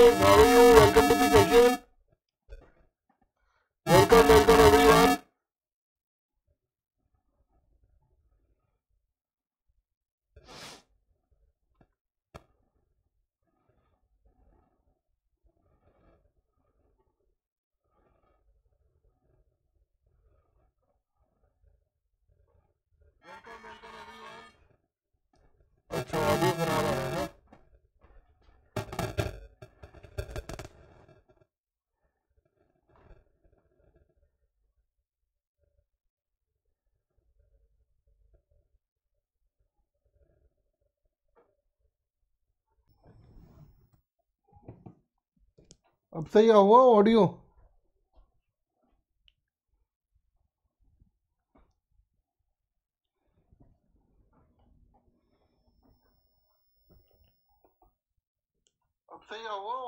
over. अब सही हुआ ऑडियो हुआ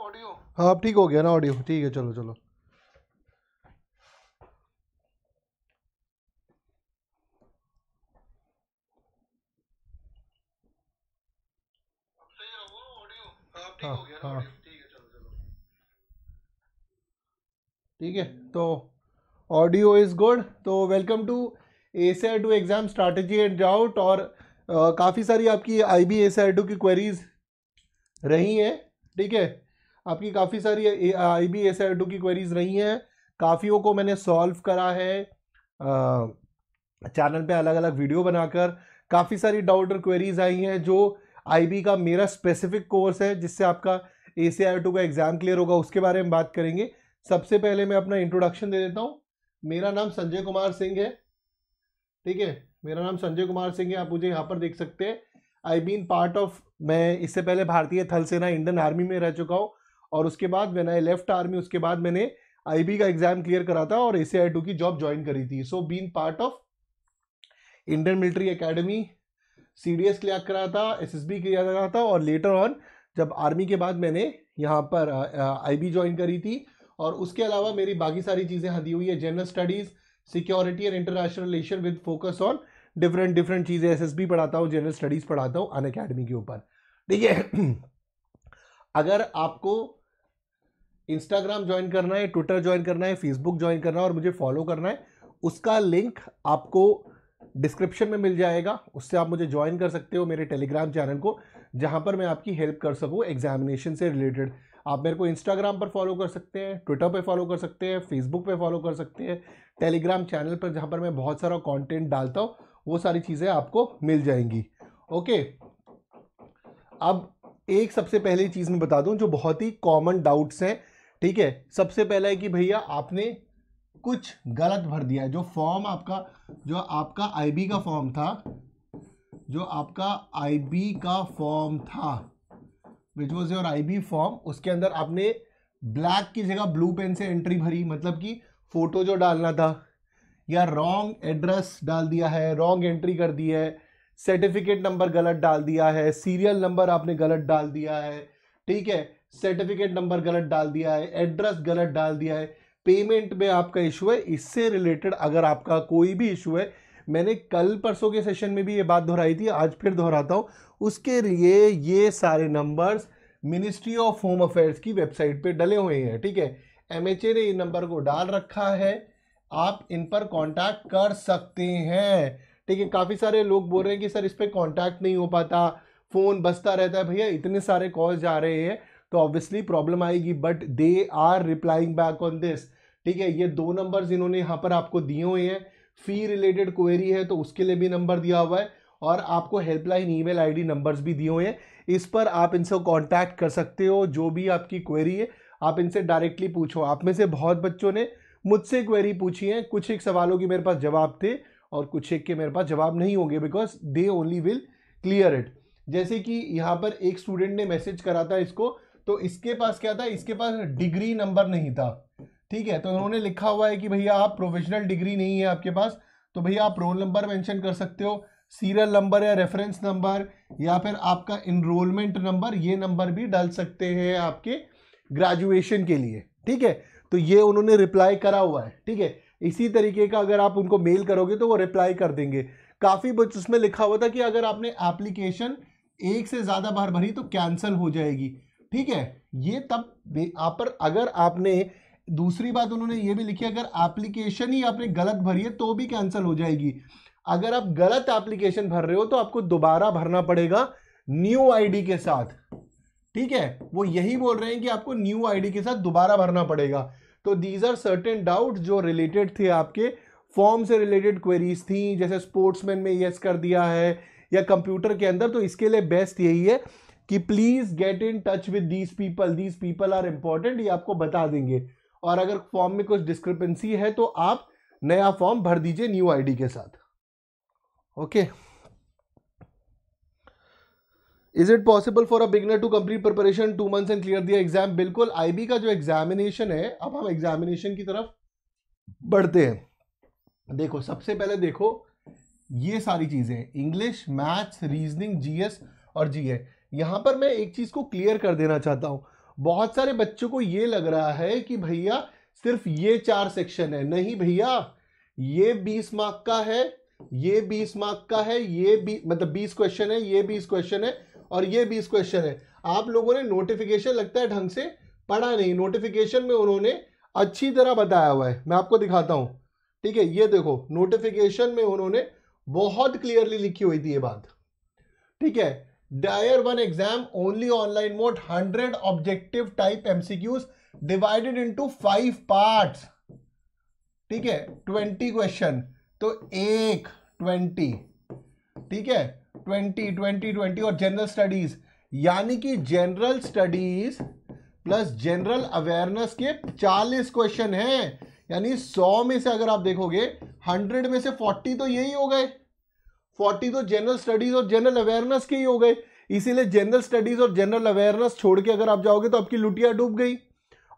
ऑडियो हाँ अब ठीक हो गया ना ऑडियो ठीक है चलो चलो हाँ हाँ ठीक है तो ऑडियो इज़ गुड तो वेलकम टू ए से to exam strategy and doubt और काफ़ी सारी आपकी आई बी ए से टू की क्वेरीज रही हैं ठीक है आपकी काफ़ी सारी I B A R two की क्वेरीज रही हैं काफ़ियों को मैंने सॉल्व करा है आ, चैनल पे अलग अलग वीडियो बनाकर काफ़ी सारी डाउट और क्वेरीज आई हैं जो आईबी का मेरा स्पेसिफिक कोर्स है जिससे आपका ए सी आई टू का एग्ज़ाम क्लियर होगा उसके बारे में बात करेंगे सबसे पहले मैं अपना इंट्रोडक्शन दे देता हूँ मेरा नाम संजय कुमार सिंह है ठीक है मेरा नाम संजय कुमार सिंह है आप मुझे यहाँ पर देख सकते हैं आई बीन पार्ट ऑफ मैं इससे पहले भारतीय थल सेना इंडियन आर्मी में रह चुका हूँ और उसके बाद मैंने लेफ्ट आर्मी उसके बाद मैंने आईबी का एग्जाम क्लियर करा था और ए सी की जॉब ज्वाइन करी थी so been part of Indian Military Academy C D S clear करा था एस एस बी क्लियर करा था और लेटर ऑन जब आर्मी के बाद मैंने यहाँ पर आई बी ज्वाइन करी थी और उसके अलावा मेरी बाकी सारी चीज़ें हदी हुई है general studies security and international relation with focus on different different चीज़ें एस पढ़ाता हूँ जनरल स्टडीज़ पढ़ाता हूँ अन अकेडमी के ऊपर ठीक है अगर आपको इंस्टाग्राम ज्वाइन करना है ट्विटर ज्वाइन करना है फेसबुक ज्वाइन करना है और मुझे फॉलो करना है उसका लिंक आपको डिस्क्रिप्शन में मिल जाएगा उससे आप मुझे ज्वाइन कर सकते हो मेरे टेलीग्राम चैनल को जहाँ पर मैं आपकी हेल्प कर सकूँ एग्जामिनेशन से रिलेटेड आप मेरे को इंस्टाग्राम पर फॉलो कर सकते हैं ट्विटर पर फॉलो कर सकते हैं फेसबुक पर फॉलो कर सकते हैं टेलीग्राम चैनल पर जहाँ पर मैं बहुत सारा कॉन्टेंट डालता हूँ वो सारी चीज़ें आपको मिल जाएंगी ओके अब एक सबसे पहली चीज़ मैं बता दूं जो बहुत ही कॉमन डाउट्स हैं ठीक है सबसे पहला है कि भैया आपने कुछ गलत भर दिया है जो फॉर्म आपका जो आपका आईबी का फॉर्म था जो आपका आईबी का फॉर्म था which was your I B form उसके अंदर आपने ब्लैक की जगह ब्लू पेन से एंट्री भरी मतलब कि फ़ोटो जो डालना था या रॉन्ग एड्रेस डाल दिया है रॉन्ग एंट्री कर दी है सर्टिफिकेट नंबर गलत डाल दिया है सीरियल नंबर आपने गलत डाल दिया है ठीक है सर्टिफिकेट नंबर गलत डाल दिया है एड्रेस गलत डाल दिया है पेमेंट में आपका इशू है इससे रिलेटेड अगर आपका कोई भी इशू है मैंने कल परसों के सेशन में भी ये बात दोहराई थी आज फिर दोहराता हूँ उसके लिए ये सारे numbers Ministry of Home Affairs की वेबसाइट पे डले हुए हैं ठीक है एम ने इन नंबर को डाल रखा है आप इन पर कॉन्टैक्ट कर सकते हैं ठीक है काफ़ी सारे लोग बोल रहे हैं कि सर इस पर कॉन्टैक्ट नहीं हो पाता फ़ोन बसता रहता है भैया इतने सारे कॉल जा रहे हैं तो ऑब्वियसली प्रॉब्लम आएगी but they are replying back on this ठीक है ये दो नंबर्स इन्होंने यहाँ पर आपको दिए हुए हैं फी रिलेटेड क्वेरी है तो उसके लिए भी नंबर दिया हुआ है और आपको हेल्पलाइन ईमेल आईडी नंबर्स भी दिए हुए हैं इस पर आप इनसे कांटेक्ट कर सकते हो जो भी आपकी क्वेरी है आप इनसे डायरेक्टली पूछो आप में से बहुत बच्चों ने मुझसे क्वेरी पूछी है कुछ एक सवालों के मेरे पास जवाब थे और कुछ एक के मेरे पास जवाब नहीं होंगे because they only will clear it जैसे कि यहाँ पर एक स्टूडेंट ने मैसेज करा था इसको तो इसके पास क्या था इसके पास डिग्री नंबर नहीं था ठीक है तो उन्होंने लिखा हुआ है कि भैया आप प्रोविजनल डिग्री नहीं है आपके पास तो भैया आप रोल नंबर मेंशन कर सकते हो सीरियल नंबर या रेफरेंस नंबर या फिर आपका इनरोलमेंट नंबर ये नंबर भी डाल सकते हैं आपके ग्रेजुएशन के लिए ठीक है तो ये उन्होंने रिप्लाई करा हुआ है ठीक है इसी तरीके का अगर आप उनको मेल करोगे तो वो रिप्लाई कर देंगे काफ़ी बच उसमें लिखा हुआ था कि अगर आपने एप्लीकेशन एक से ज़्यादा बार भरी तो कैंसिल हो जाएगी ठीक है ये तब आप पर अगर आपने दूसरी बात उन्होंने ये भी लिखी अगर एप्लीकेशन ही आपने गलत भरी है तो भी कैंसिल हो जाएगी अगर आप गलत एप्लीकेशन भर रहे हो तो आपको दोबारा भरना पड़ेगा न्यू आईडी के साथ ठीक है वो यही बोल रहे हैं कि आपको न्यू आईडी के साथ दोबारा भरना पड़ेगा तो दीज आर सर्टेन डाउट जो रिलेटेड थे आपके फॉर्म से रिलेटेड क्वेरीज थी जैसे स्पोर्ट्समैन में यस कर दिया है या कंप्यूटर के अंदर तो इसके लिए बेस्ट यही है कि please get in touch with these people these people are important ये आपको बता देंगे और अगर फॉर्म में कुछ डिस्क्रिपेंसी है तो आप नया फॉर्म भर दीजिए न्यू आईडी के साथ okay is it possible for a beginner to complete preparation two months and clear दिया एग्जाम बिल्कुल आईबी का जो एग्जामिनेशन है अब हम एग्जामिनेशन की तरफ बढ़ते हैं देखो सबसे पहले देखो ये सारी चीज़ें इंग्लिश मैथ्स रीजनिंग जीएस और जीए यहां पर मैं एक चीज़ को क्लियर कर देना चाहता हूं बहुत सारे बच्चों को ये लग रहा है कि भैया सिर्फ ये चार सेक्शन है नहीं भैया ये बीस मार्क का है ये बीस मार्क का है ये बी मतलब बीस क्वेश्चन है ये बीस क्वेश्चन है और ये बीस क्वेश्चन है आप लोगों ने नोटिफिकेशन लगता है ढंग से पढ़ा नहीं नोटिफिकेशन में उन्होंने अच्छी तरह बताया हुआ है मैं आपको दिखाता हूं ठीक है ये देखो नोटिफिकेशन में उन्होंने बहुत क्लियरली लिखी हुई थी ये बात ठीक है tier one exam only online mode hundred objective type MCQs divided into five parts ठीक है ट्वेंटी क्वेश्चन तो एक ट्वेंटी ठीक है ट्वेंटी ट्वेंटी ट्वेंटी और जनरल स्टडीज यानी कि general studies plus general awareness के चालीस क्वेश्चन है यानी सौ में से अगर आप देखोगे हंड्रेड में से फोर्टी तो यही हो गए फोर्टी तो जनरल स्टडीज और जनरल अवेयरनेस के ही हो गए इसीलिए जनरल स्टडीज और जनरल अवेयरनेस छोड़ के अगर आप जाओगे तो आपकी लुटिया डूब गई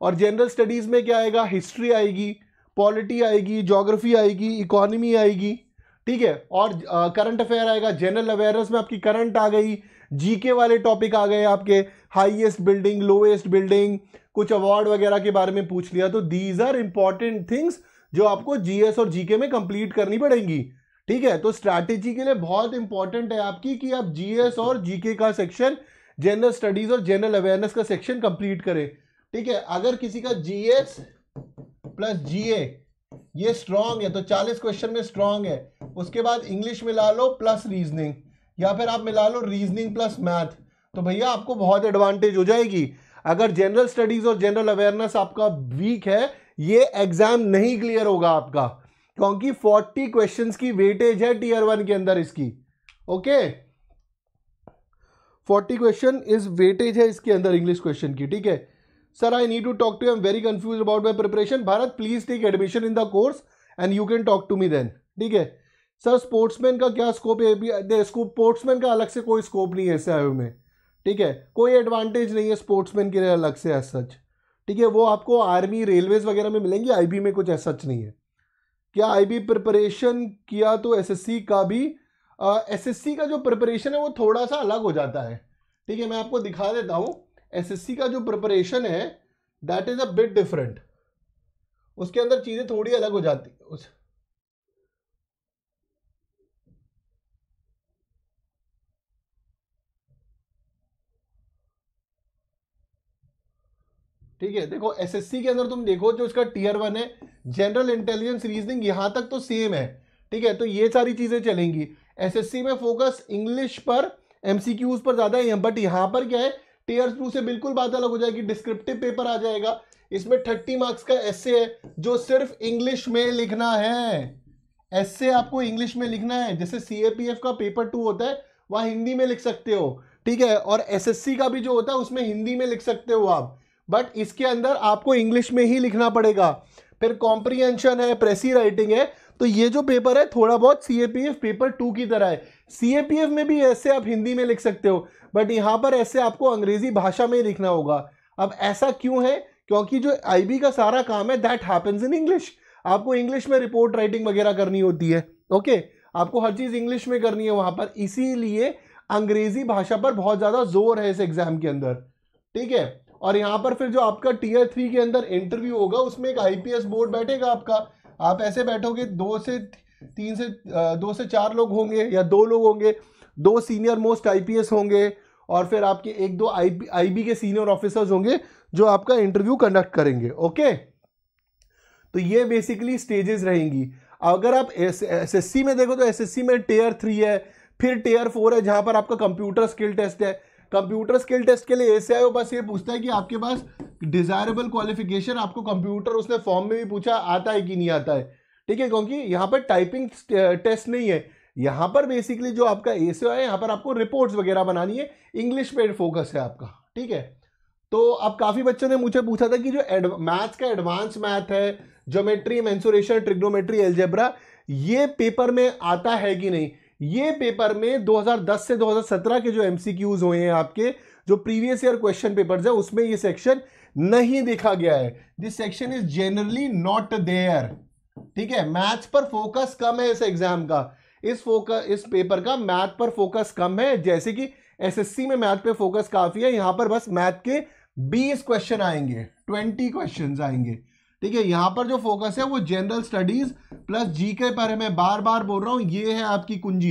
और जनरल स्टडीज में क्या आएगा हिस्ट्री आएगी पॉलिटी आएगी जोग्राफी आएगी इकोनॉमी आएगी ठीक है और करंट अफेयर आएगा जनरल अवेयरनेस में आपकी करंट आ गई जीके वाले टॉपिक आ गए आपके हाईएस्ट बिल्डिंग लोएस्ट बिल्डिंग कुछ अवार्ड वगैरह के बारे में पूछ लिया तो दीज आर इंपॉर्टेंट थिंग्स जो आपको जीएस और जीके में कंप्लीट करनी पड़ेंगी ठीक है तो स्ट्रैटेजी के लिए बहुत इंपॉर्टेंट है आपकी कि आप जीएस और जीके का सेक्शन जनरल स्टडीज और जनरल अवेयरनेस का सेक्शन कंप्लीट करें ठीक है अगर किसी का जीएस प्लस जीए ये स्ट्रांग है तो 40 क्वेश्चन में स्ट्रांग है उसके बाद इंग्लिश मिला लो प्लस रीजनिंग या फिर आप मिला लो रीजनिंग प्लस मैथ तो भैया आपको बहुत एडवांटेज हो जाएगी अगर जनरल स्टडीज और जनरल अवेयरनेस आपका वीक है ये एग्जाम नहीं क्लियर होगा आपका क्योंकि 40 क्वेश्चंस की वेटेज है टीयर वन के अंदर इसकी okay forty question is weightage है इसके अंदर इंग्लिश क्वेश्चन की ठीक है sir I need to talk to am very confuse about my preparation Bharat please take admission in the course and you can talk to me then ठीक है sir sportsman का क्या स्कोप है स्पोर्ट्समैन का अलग से कोई स्कोप नहीं है एस में ठीक है कोई एडवांटेज नहीं है स्पोर्ट्समैन के लिए अलग से एज सच ठीक है वो आपको आर्मी रेलवेज वगैरह में मिलेंगी आईबी में कुछ एज सच नहीं है क्या आईबी प्रिपरेशन किया तो एसएससी का भी एसएससी का जो प्रिपरेशन है वो थोड़ा सा अलग हो जाता है ठीक है मैं आपको दिखा देता हूँ एसएससी का जो प्रिपरेशन है that is a bit different उसके अंदर चीज़ें थोड़ी अलग हो जाती उस ठीक है देखो एसएससी के अंदर तुम देखो जो इसका टीयर वन है जनरल इंटेलिजेंस रीजनिंग यहां तक तो सेम है ठीक है तो ये सारी चीजें चलेंगी एसएससी में फोकस इंग्लिश पर एमसीक्यूज पर ज्यादा है बट यहां पर क्या है टीयर टू से बिल्कुल बात अलग हो जाएगी डिस्क्रिप्टिव पेपर आ जाएगा इसमें थर्टी मार्क्स का एसए है जो सिर्फ इंग्लिश में लिखना है एसए आपको इंग्लिश में लिखना है जैसे सीएपीएफ का पेपर टू होता है वह हिंदी में लिख सकते हो ठीक है और एसएससी का भी जो होता है उसमें हिंदी में लिख सकते हो आप बट इसके अंदर आपको इंग्लिश में ही लिखना पड़ेगा फिर कॉम्प्रीहेंशन है प्रेसी राइटिंग है तो ये जो पेपर है थोड़ा बहुत सी पेपर टू की तरह है सी में भी ऐसे आप हिंदी में लिख सकते हो बट यहाँ पर ऐसे आपको अंग्रेजी भाषा में ही लिखना होगा अब ऐसा क्यों है क्योंकि जो बी का सारा काम है दैट हैपन्स इन इंग्लिश आपको इंग्लिश में रिपोर्ट राइटिंग वगैरह करनी होती है ओके आपको हर चीज़ इंग्लिश में करनी है वहाँ पर इसीलिए अंग्रेजी भाषा पर बहुत ज़्यादा जोर है इस एग्ज़ाम के अंदर ठीक है और यहाँ पर फिर जो आपका टीयर थ्री के अंदर इंटरव्यू होगा उसमें एक आईपीएस बोर्ड बैठेगा आपका आप ऐसे बैठोगे दो से तीन से दो से चार लोग होंगे या दो लोग होंगे दो सीनियर मोस्ट आईपीएस होंगे और फिर आपके एक दो आई आईबी के सीनियर ऑफिसर्स होंगे जो आपका इंटरव्यू कंडक्ट करेंगे ओके तो ये बेसिकली स्टेजेस रहेंगी अगर आप एसएससी में देखो तो एसएससी में टेयर थ्री है फिर टेयर फोर है जहां पर आपका कंप्यूटर स्किल टेस्ट है कंप्यूटर स्किल टेस्ट के लिए ऐसे आयो बस ये पूछता है कि आपके पास डिजायरेबल क्वालिफिकेशन आपको कंप्यूटर उसने फॉर्म में भी पूछा आता है कि नहीं आता है ठीक है क्योंकि यहाँ पर टाइपिंग टेस्ट नहीं है यहाँ पर बेसिकली जो आपका एसओ है यहाँ पर आपको रिपोर्ट्स वगैरह बनानी है इंग्लिश पे फोकस है आपका ठीक है तो अब काफ़ी बच्चों ने मुझे पूछा था कि जो मैथ्स का एडवांस मैथ है ज्योमेट्री मैंसोरेशन ट्रिग्नोमेट्री एल्जेब्रा ये पेपर में आता है कि नहीं ये पेपर में 2010 से 2017 के जो एमसीक्यूज हुए हैं आपके जो प्रीवियस ईयर क्वेश्चन पेपर्स है उसमें ये सेक्शन नहीं देखा गया है this section is generally not there ठीक है मैथ्स पर फोकस कम है इस एग्जाम का इस फोकस इस पेपर का मैथ पर फोकस कम है जैसे कि एसएससी में मैथ पे फोकस काफी है यहां पर बस मैथ के 20 क्वेश्चन आएंगे 20 क्वेश्चंस आएंगे ठीक है यहां पर जो फोकस है वो जनरल स्टडीज प्लस जीके पर है मैं बार बार बोल रहा हूं ये है आपकी कुंजी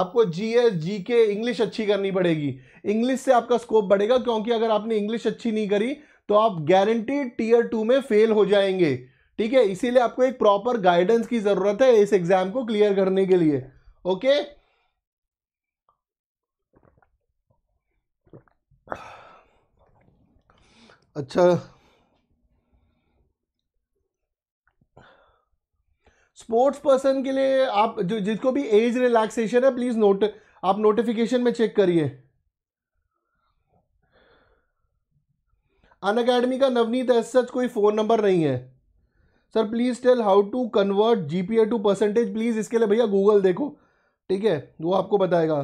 आपको जीएस जीके इंग्लिश अच्छी करनी पड़ेगी इंग्लिश से आपका स्कोप बढ़ेगा क्योंकि अगर आपने इंग्लिश अच्छी नहीं करी तो आप गारंटीड टीयर टू में फेल हो जाएंगे ठीक है इसीलिए आपको एक प्रॉपर गाइडेंस की जरूरत है इस एग्जाम को क्लियर करने के लिए ओके अच्छा स्पोर्ट्स पर्सन के लिए आप जो जिसको भी एज रिलैक्सेशन है प्लीज़ नोट आप नोटिफिकेशन में चेक करिए अन अकेडमी का नवनीत एस सच कोई फ़ोन नंबर नहीं है sir please tell how to convert GPA to percentage please इसके लिए भैया गूगल देखो ठीक है वो आपको बताएगा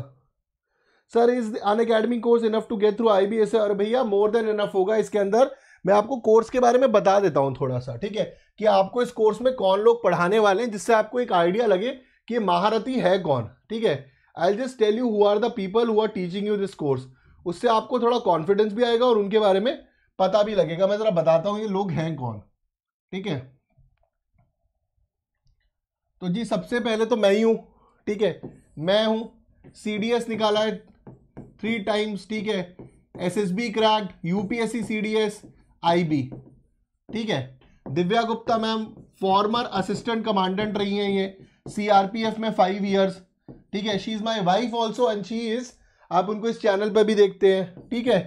sir is Unacademy course enough to get through I B S और भैया मोर देन इनफ होगा इसके अंदर मैं आपको कोर्स के बारे में बता देता हूँ थोड़ा सा ठीक है कि आपको इस कोर्स में कौन लोग पढ़ाने वाले हैं जिससे आपको एक आइडिया लगे कि महारथी है कौन ठीक है I just tell you who are the people who are teaching you this course उससे आपको थोड़ा कॉन्फिडेंस भी आएगा और उनके बारे में पता भी लगेगा मैं ज़रा बताता हूँ ये लोग हैं कौन ठीक है तो जी सबसे पहले तो मैं ही हूँ ठीक है मैं हूँ सी डी एस निकाला है थ्री टाइम्स ठीक है S S B crack U P S C C D S IB ठीक है Divya Gupta ma'am former assistant commandant रही हैं ये सीआरपीएफ में फाइव इयर्स ठीक है she is my wife also and she is आप उनको इस चैनल पर भी देखते हैं ठीक है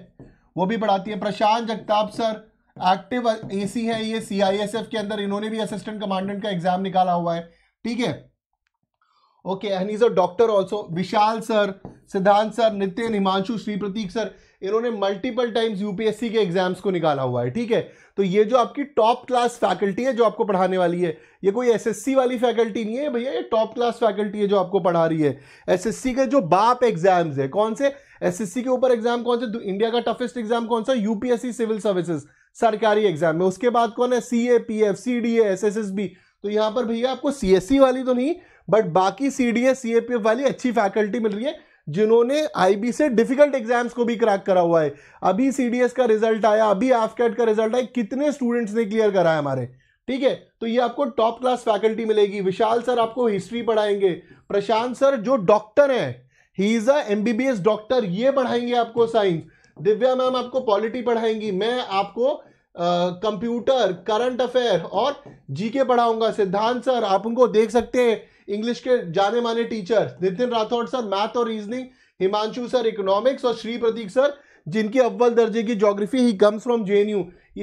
वो भी पढ़ाती है Prashant Jagtap sir active AC है ये सीआईएसएफ के अंदर इन्होंने भी असिस्टेंट कमांडेंट का एग्जाम निकाला हुआ है ठीक है okay and is a doctor also Vishal sir Siddhant sir Nitin Himanshu Shri Prateek sir इन्होंने मल्टीपल टाइम्स यूपीएससी के एग्जाम्स को निकाला हुआ है ठीक है तो ये जो आपकी टॉप क्लास फैकल्टी है जो आपको पढ़ाने वाली है ये कोई एसएससी वाली फैकल्टी नहीं है भैया ये टॉप क्लास फैकल्टी है जो आपको पढ़ा रही है एसएससी के जो बाप एग्जाम्स है कौन से एसएससी के ऊपर एग्जाम कौन से इंडिया का टफेस्ट एग्जाम कौन सा यूपीएससी सिविल सर्विसेज सरकारी एग्जाम है उसके बाद कौन है C A P F C D S S S B तो यहाँ पर भैया आपको सी एस सी वाली तो नहीं बट बाकी C D S C A P F वाली अच्छी फैकल्टी मिल रही है जिन्होंने आईबी से डिफिकल्ट एग्जाम्स को भी क्रैक करा हुआ है अभी सीडीएस का रिजल्ट आया अभी एफकेट का रिजल्ट आया कितने स्टूडेंट्स ने क्लियर करा है हमारे ठीक है तो ये आपको टॉप क्लास फैकल्टी मिलेगी विशाल सर आपको हिस्ट्री पढ़ाएंगे प्रशांत सर जो डॉक्टर है he is a MBBS doctor ये पढ़ाएंगे आपको साइंस दिव्या मैम आपको पॉलिटी पढ़ाएंगी मैं आपको कंप्यूटर करंट अफेयर और जीके पढ़ाऊंगा सिद्धांत सर आप उनको देख सकते हैं इंग्लिश के जाने माने teacher Nitin Rathore sir math और रीजनिंग हिमांशु सर इकोनॉमिक्स और श्री प्रतीक सर जिनकी अव्वल दर्जे की geography he comes from J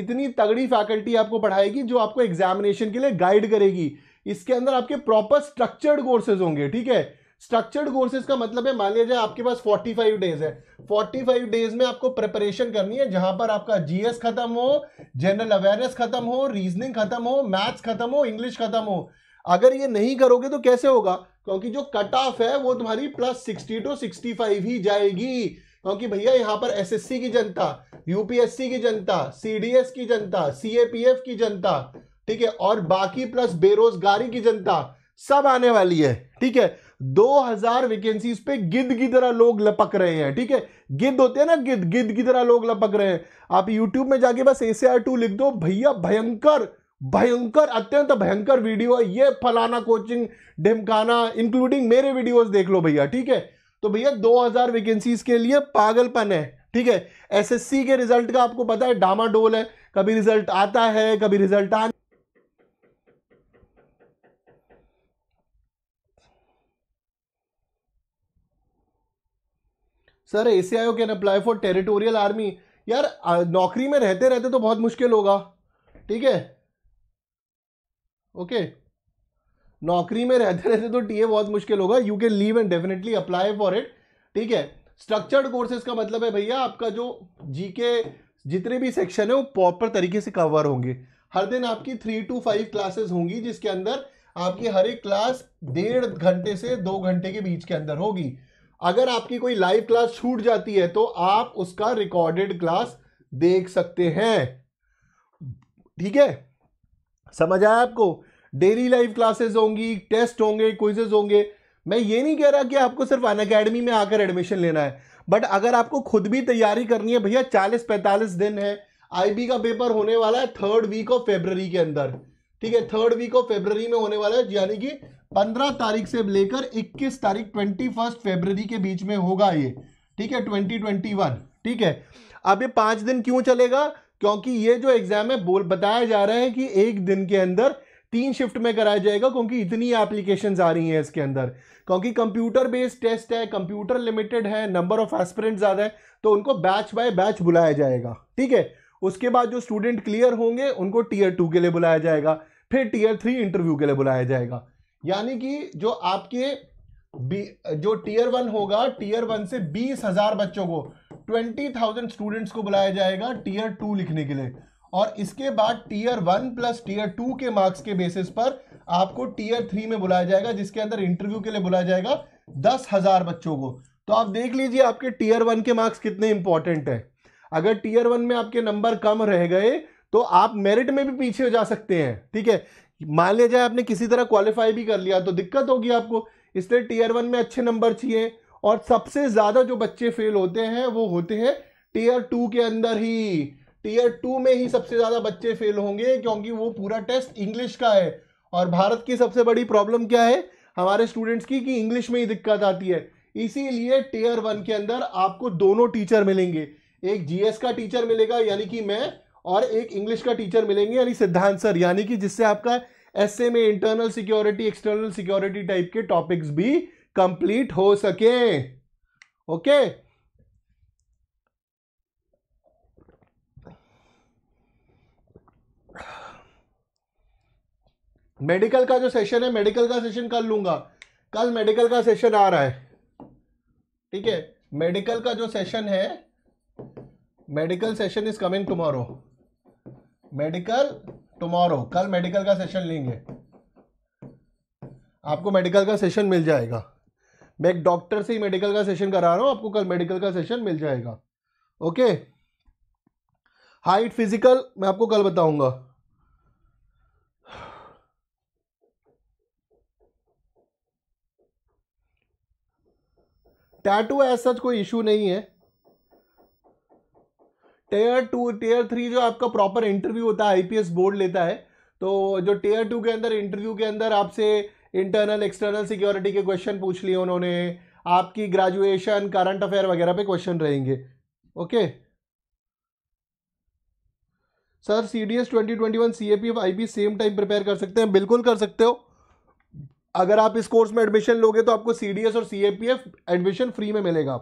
इतनी तगड़ी फैकल्टी आपको पढ़ाएगी जो आपको एग्जामिनेशन के लिए गाइड करेगी इसके अंदर आपके प्रॉपर स्ट्रक्चर्ड कोर्सेज होंगे ठीक है स्ट्रक्चर्ड कोर्सेज का मतलब है मान लिया जाए आपके पास 45 डेज है 45 डेज में आपको प्रिपरेशन करनी है जहां पर आपका जीएस खत्म हो जनरल अवेयरनेस खत्म हो रीजनिंग खत्म हो मैथ्स खत्म हो इंग्लिश खत्म हो अगर ये नहीं करोगे तो कैसे होगा क्योंकि जो कट ऑफ है वो तुम्हारी plus sixty two sixty five ही जाएगी क्योंकि भैया यहाँ पर एसएससी की जनता यूपीएससी की जनता सीडीएस की जनता सीएपीएफ की जनता ठीक है और बाकी प्लस बेरोजगारी की जनता सब आने वाली है ठीक है 2000 वैकेंसीज पे गिद की तरह लोग लपक रहे हैं ठीक है गिद होते हैं ना गिद गिद की तरह लोग लपक रहे हैं आप यूट्यूब में जाके बस एस लिख दो भैया भयंकर भयंकर अत्यंत भयंकर वीडियो है ये फलाना कोचिंग ढिमकाना इंक्लूडिंग मेरे वीडियोस देख लो भैया ठीक है तो भैया 2000 वैकेंसीज के लिए पागलपन है ठीक है एसएससी के रिजल्ट का आपको पता है डामाडोल है कभी रिजल्ट आता है कभी रिजल्ट आ सर एसी आयो can apply for territorial army यार नौकरी में रहते रहते तो बहुत मुश्किल होगा ठीक है ओके नौकरी में रहते रहते तो टीए बहुत मुश्किल होगा you can leave and definitely apply for it ठीक है स्ट्रक्चर्ड कोर्सेज का मतलब है भैया आपका जो जी के जितने भी सेक्शन है वो प्रॉपर तरीके से कवर होंगे हर दिन आपकी थ्री टू फाइव क्लासेस होंगी जिसके अंदर आपकी हर एक क्लास डेढ़ घंटे से दो घंटे के बीच के अंदर होगी अगर आपकी कोई लाइव क्लास छूट जाती है तो आप उसका रिकॉर्डेड क्लास देख सकते हैं ठीक है समझ आया आपको डेली लाइव क्लासेस होंगी टेस्ट होंगे क्विजेज होंगे मैं ये नहीं कह रहा कि आपको सिर्फ अन अकेडमी में आकर एडमिशन लेना है बट अगर आपको खुद भी तैयारी करनी है भैया चालीस पैंतालीस दिन है आईबी का पेपर होने वाला है थर्ड वीक ऑफ फेबररी के अंदर ठीक है थर्ड वीक ऑफ फेबररी में होने वाला है यानी कि पंद्रह तारीख से लेकर इक्कीस तारीख ट्वेंटी फर्स्ट फेबररी के बीच में होगा ये ठीक है ट्वेंटी ट्वेंटी वन ठीक है अब ये पांच दिन क्यों चलेगा क्योंकि ये जो एग्ज़ाम है बोल बताया जा रहा है कि एक दिन के अंदर तीन शिफ्ट में कराया जाएगा क्योंकि इतनी एप्लीकेशन आ रही हैं इसके अंदर क्योंकि कंप्यूटर बेस्ड टेस्ट है कंप्यूटर लिमिटेड है नंबर ऑफ एस्पिरेंट ज़्यादा है तो उनको बैच बाय बैच बुलाया जाएगा ठीक है उसके बाद जो स्टूडेंट क्लियर होंगे उनको टीयर टू के लिए बुलाया जाएगा फिर टीयर थ्री इंटरव्यू के लिए बुलाया जाएगा यानी कि जो आपके जो टीयर वन होगा टीयर वन से बीस हज़ार बच्चों को ट्वेंटी थाउजेंड स्टूडेंट्स को बुलाया जाएगा टीयर टू लिखने के लिए और इसके बाद tier one plus tier two के मार्क्स के बेसिस पर आपको टीयर थ्री में बुलाया जाएगा जिसके अंदर इंटरव्यू के लिए बुलाया जाएगा दस हजार बच्चों को तो आप देख लीजिए आपके टीयर वन के मार्क्स कितने इंपॉर्टेंट है अगर टीयर वन में आपके नंबर कम रह गए तो आप मेरिट में भी पीछे जा सकते हैं ठीक है मान लिया जाए आपने किसी तरह क्वालिफाई भी कर लिया तो दिक्कत होगी आपको इसलिए टीयर वन में अच्छे नंबर चाहिए और सबसे ज़्यादा जो बच्चे फेल होते हैं वो होते हैं टीयर टू के अंदर ही टीयर टू में ही सबसे ज़्यादा बच्चे फेल होंगे क्योंकि वो पूरा टेस्ट इंग्लिश का है और भारत की सबसे बड़ी प्रॉब्लम क्या है हमारे स्टूडेंट्स की कि इंग्लिश में ही दिक्कत आती है इसीलिए टीयर वन के अंदर आपको दोनों टीचर मिलेंगे एक जीएस का टीचर मिलेगा यानी कि मैं और एक इंग्लिश का टीचर मिलेंगे यानी सिद्धांत सर यानी कि जिससे आपका एस में internal security external security type के टॉपिक्स भी कंप्लीट हो सके ओके मेडिकल का जो सेशन है मेडिकल का सेशन कल लूंगा कल मेडिकल का सेशन आ रहा है ठीक है मेडिकल का जो सेशन है medical session is coming tomorrow medical tomorrow कल मेडिकल का सेशन लेंगे आपको मेडिकल का सेशन मिल जाएगा मैं एक डॉक्टर से ही मेडिकल का सेशन करा रहा हूँ आपको कल मेडिकल का सेशन मिल जाएगा ओके हाइट फिजिकल मैं आपको कल बताऊंगा टैटू एज सच कोई इशू नहीं है टेयर टू टेयर थ्री जो आपका प्रॉपर इंटरव्यू होता है आईपीएस बोर्ड लेता है तो जो टेयर टू के अंदर इंटरव्यू के अंदर आपसे इंटरनल एक्सटर्नल सिक्योरिटी के क्वेश्चन पूछ लिए उन्होंने आपकी ग्रेजुएशन करंट अफेयर वगैरह पे क्वेश्चन रहेंगे okay sir C D S twenty twenty one C A P F I P same time prepare कर सकते हैं बिल्कुल कर सकते हो अगर आप इस कोर्स में एडमिशन लोगे तो आपको सी डी एस और C A P F admission free में मिलेगा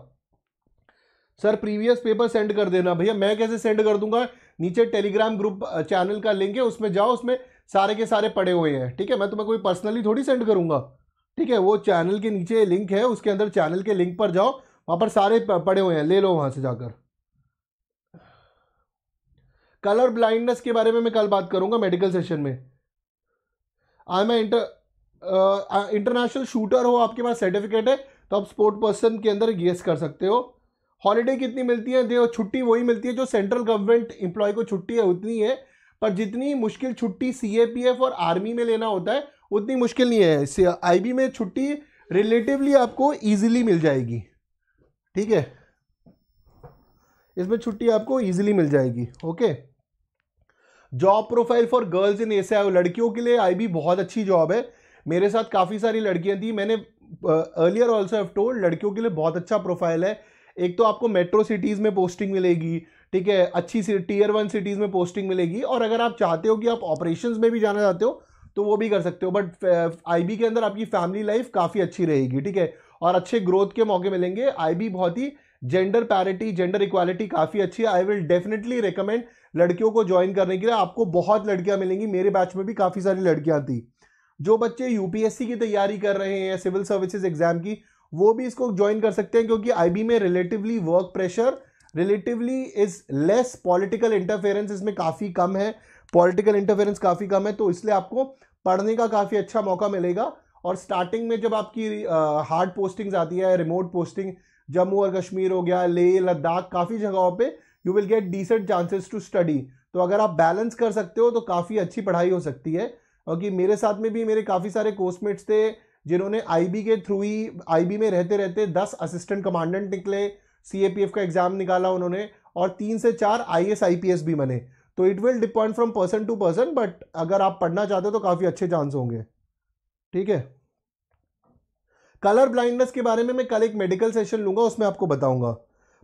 सर प्रीवियस पेपर सेंड कर देना भैया मैं कैसे सेंड कर दूंगा नीचे टेलीग्राम ग्रुप चैनल का लिंक है उसमें जाओ उसमें सारे के सारे पड़े हुए हैं ठीक है मैं तुम्हें कोई पर्सनली थोड़ी सेंड करूंगा ठीक है वो चैनल के नीचे लिंक है उसके अंदर चैनल के लिंक पर जाओ वहां पर सारे पड़े हुए हैं ले लो वहां से जाकर कलर ब्लाइंडनेस के बारे में मैं कल बात करूंगा मेडिकल सेशन में आई मैं इंटर इंटरनेशनल शूटर हो आपके पास सर्टिफिकेट है तो आप स्पोर्ट पर्सन के अंदर गेस कर सकते हो हॉलीडे कितनी मिलती है देखो छुट्टी वही मिलती है जो सेंट्रल गवर्नमेंट एम्प्लॉय को छुट्टी है उतनी है पर जितनी मुश्किल छुट्टी सी और आर्मी में लेना होता है उतनी मुश्किल नहीं है आई में छुट्टी रिलेटिवली आपको ईजिली मिल जाएगी ठीक है इसमें छुट्टी आपको ईजिली मिल जाएगी okay job profile for girls in एस लड़कियों के लिए आई भी बहुत अच्छी जॉब है मेरे साथ काफ़ी सारी लड़कियां थी मैंने अर्लियर ऑल्सो हैव टोल्ड लड़कियों के लिए बहुत अच्छा प्रोफाइल है एक तो आपको मेट्रो सिटीज़ में पोस्टिंग मिलेगी ठीक है अच्छी सी टीयर वन सिटीज़ में पोस्टिंग मिलेगी और अगर आप चाहते हो कि आप ऑपरेशन में भी जाना चाहते हो तो वो भी कर सकते हो बट आईबी uh, के अंदर आपकी फैमिली लाइफ काफ़ी अच्छी रहेगी ठीक है और अच्छे ग्रोथ के मौके मिलेंगे आईबी बहुत ही जेंडर पैरिटी जेंडर इक्वालिटी काफ़ी अच्छी है आई विल डेफिनेटली रिकमेंड लड़कियों को ज्वाइन करने के लिए आपको बहुत लड़कियां मिलेंगी मेरे बैच में भी काफ़ी सारी लड़कियां थी जो बच्चे यूपीएससी की तैयारी कर रहे हैं सिविल सर्विसेज एग्जाम की वो भी इसको ज्वाइन कर सकते हैं क्योंकि आईबी में relatively work pressure relatively is less political interference इसमें काफ़ी कम है पॉलिटिकल इंटरफेरेंस काफ़ी कम है तो इसलिए आपको पढ़ने का काफ़ी अच्छा मौका मिलेगा और स्टार्टिंग में जब आपकी हार्ड पोस्टिंग्स आती है रिमोट पोस्टिंग जम्मू और कश्मीर हो गया लेह लद्दाख काफ़ी जगहों पे you will get decent chances to study तो अगर आप बैलेंस कर सकते हो तो काफ़ी अच्छी पढ़ाई हो सकती है क्योंकि मेरे साथ में भी मेरे काफ़ी सारे कोर्समेट्स थे जिन्होंने आई के थ्रू ही आई में रहते रहते दस असिस्टेंट कमांडेंट निकले सीएपीएफ का एग्जाम निकाला उन्होंने और तीन से चार आईएएस आईपीएस भी बने तो it will depend from person to person but अगर आप पढ़ना चाहते हो तो काफ़ी अच्छे चांस होंगे ठीक है कलर ब्लाइंडनेस के बारे में मैं कल एक मेडिकल सेशन लूंगा उसमें आपको बताऊंगा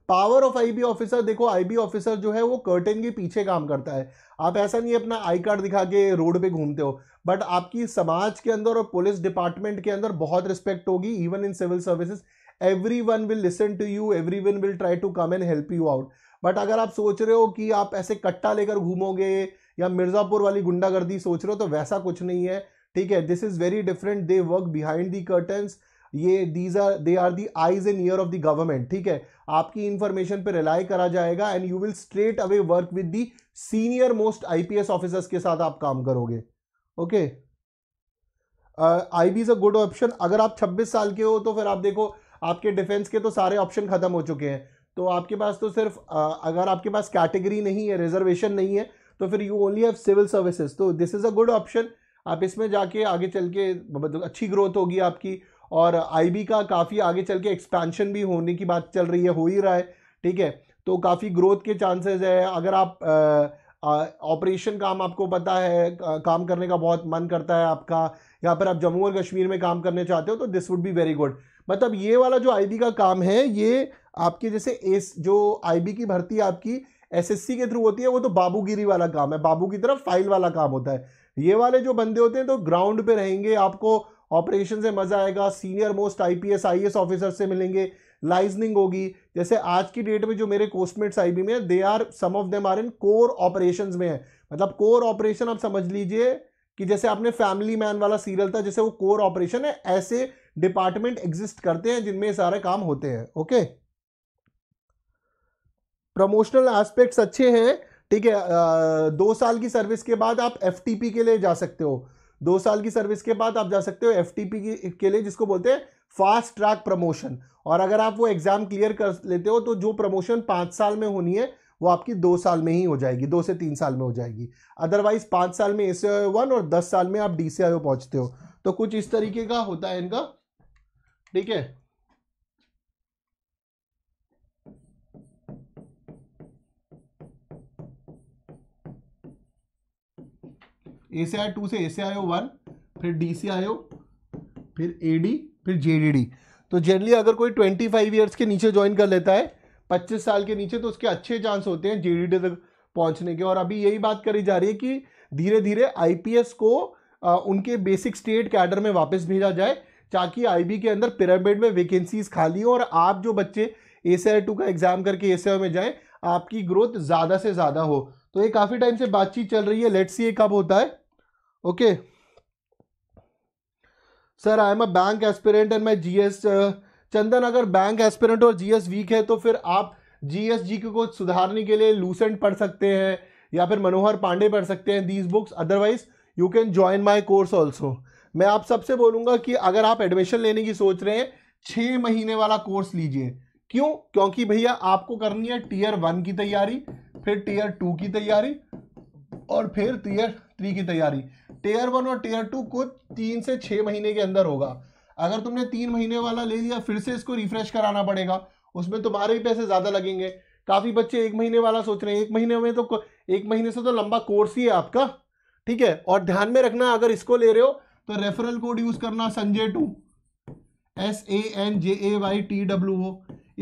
पावर ऑफ आईबी ऑफिसर देखो आईबी ऑफिसर जो है वो कर्टेन के पीछे काम करता है आप ऐसा नहीं अपना आई कार्ड दिखा के रोड पे घूमते हो बट आपकी समाज के अंदर और पुलिस डिपार्टमेंट के अंदर बहुत रिस्पेक्ट होगी even in civil services everyone will listen to you everyone will try to come and help you out but अगर आप सोच रहे हो कि आप ऐसे कट्टा लेकर घूमोगे या मिर्ज़ापुर वाली गुंडागर्दी सोच रहे हो तो वैसा कुछ नहीं है ठीक है this is very different they work behind the curtains ये these are they are the eyes and ear of the government ठीक है आपकी इंफॉर्मेशन पे रिलाई करा जाएगा and you will straight away work with the senior most IPS officers के साथ आप काम करोगे okay I B is a good option अगर आप 26 साल के हो तो फिर आप देखो आपके डिफेंस के तो सारे ऑप्शन ख़त्म हो चुके हैं तो आपके पास तो सिर्फ अगर आपके पास कैटेगरी नहीं है रिजर्वेशन नहीं है तो फिर you only have civil services तो this is a good option आप इसमें जाके आगे चल के मतलब अच्छी ग्रोथ होगी आपकी और आईबी का काफ़ी आगे चल के एक्सपेंशन भी होने की बात चल रही है हो ही रहा है ठीक है तो काफ़ी ग्रोथ के चांसेस है अगर आप ऑपरेशन काम आपको पता है काम करने का बहुत मन करता है आपका यहाँ पर आप जम्मू और कश्मीर में काम करने चाहते हो तो this would be very good मतलब ये वाला जो आईबी का काम है ये आपके जैसे एस जो आईबी की भर्ती आपकी एसएससी के थ्रू होती है वो तो बाबूगिरी वाला काम है बाबू की तरफ फाइल वाला काम होता है ये वाले जो बंदे होते हैं तो ग्राउंड पे रहेंगे आपको ऑपरेशन से मज़ा आएगा senior most IPS IAS officer से मिलेंगे लाइजनिंग होगी जैसे आज की डेट में जो मेरे कोस्टमेट्स आईबी में they are some of them are in core operation में है मतलब कोर ऑपरेशन आप समझ लीजिए कि जैसे आपने फैमिली मैन वाला सीरियल था जैसे वो कोर ऑपरेशन है ऐसे डिपार्टमेंट एग्जिस्ट करते हैं जिनमें सारे काम होते हैं ओके प्रमोशनल एस्पेक्ट्स अच्छे हैं ठीक है दो साल की सर्विस के बाद आप एफ के लिए जा सकते हो दो साल की सर्विस के बाद आप जा सकते हो एफ के लिए जिसको बोलते हैं फास्ट ट्रैक प्रमोशन और अगर आप वो एग्ज़ाम क्लियर कर लेते हो तो जो प्रमोशन पाँच साल में होनी है वो आपकी दो साल में ही हो जाएगी दो से तीन साल में हो जाएगी अदरवाइज पाँच साल में ए सी वन और दस साल में आप डी सी पहुंचते हो तो कुछ इस तरीके का होता है इनका ठीक है ए से आया टू से ए से आयो वन फिर डी से आयो फिर ए डी फिर जे डी डी तो जनरली अगर कोई ट्वेंटी फाइव ईयर्स के नीचे ज्वाइन कर लेता है पच्चीस साल के नीचे तो उसके अच्छे चांस होते हैं जे डी डी तक पहुंचने के और अभी यही बात करी जा रही है कि धीरे धीरे आई को आ, उनके बेसिक स्टेट कैडर में वापस भेजा जाए ताकि आईबी के अंदर पिरामिड में वैकेंसीज खाली हो और आप जो बच्चे ए टू का एग्ज़ाम करके ए में जाए आपकी ग्रोथ ज़्यादा से ज़्यादा हो तो ये काफ़ी टाइम से बातचीत चल रही है लेट सी ये कब होता है okay sir I am a bank aspirant and मैं जीएस चंदन अगर बैंक एस्पिरेंट और जीएस वीक है तो फिर आप जीएसजी को सुधारने के लिए लूसेंट पढ़ सकते हैं या फिर मनोहर पांडे पढ़ सकते हैं these books otherwise you can join my course also मैं आप सबसे बोलूंगा कि अगर आप एडमिशन लेने की सोच रहे हैं छह महीने वाला कोर्स लीजिए क्यों क्योंकि भैया आपको करनी है टीयर वन की तैयारी फिर टीयर टू की तैयारी और फिर टीयर थ्री की तैयारी टीयर वन और टीयर टू को तीन से छह महीने के अंदर होगा अगर तुमने तीन महीने वाला ले लिया फिर से इसको रिफ्रेश कराना पड़ेगा उसमें तुम्हारे भी पैसे ज़्यादा लगेंगे काफ़ी बच्चे एक महीने वाला सोच रहे हैं एक महीने में तो एक महीने से तो लंबा कोर्स ही है आपका ठीक है और ध्यान में रखना अगर इसको ले रहे हो तो रेफरल कोड यूज करना Sanjay two S A N J A Y T W O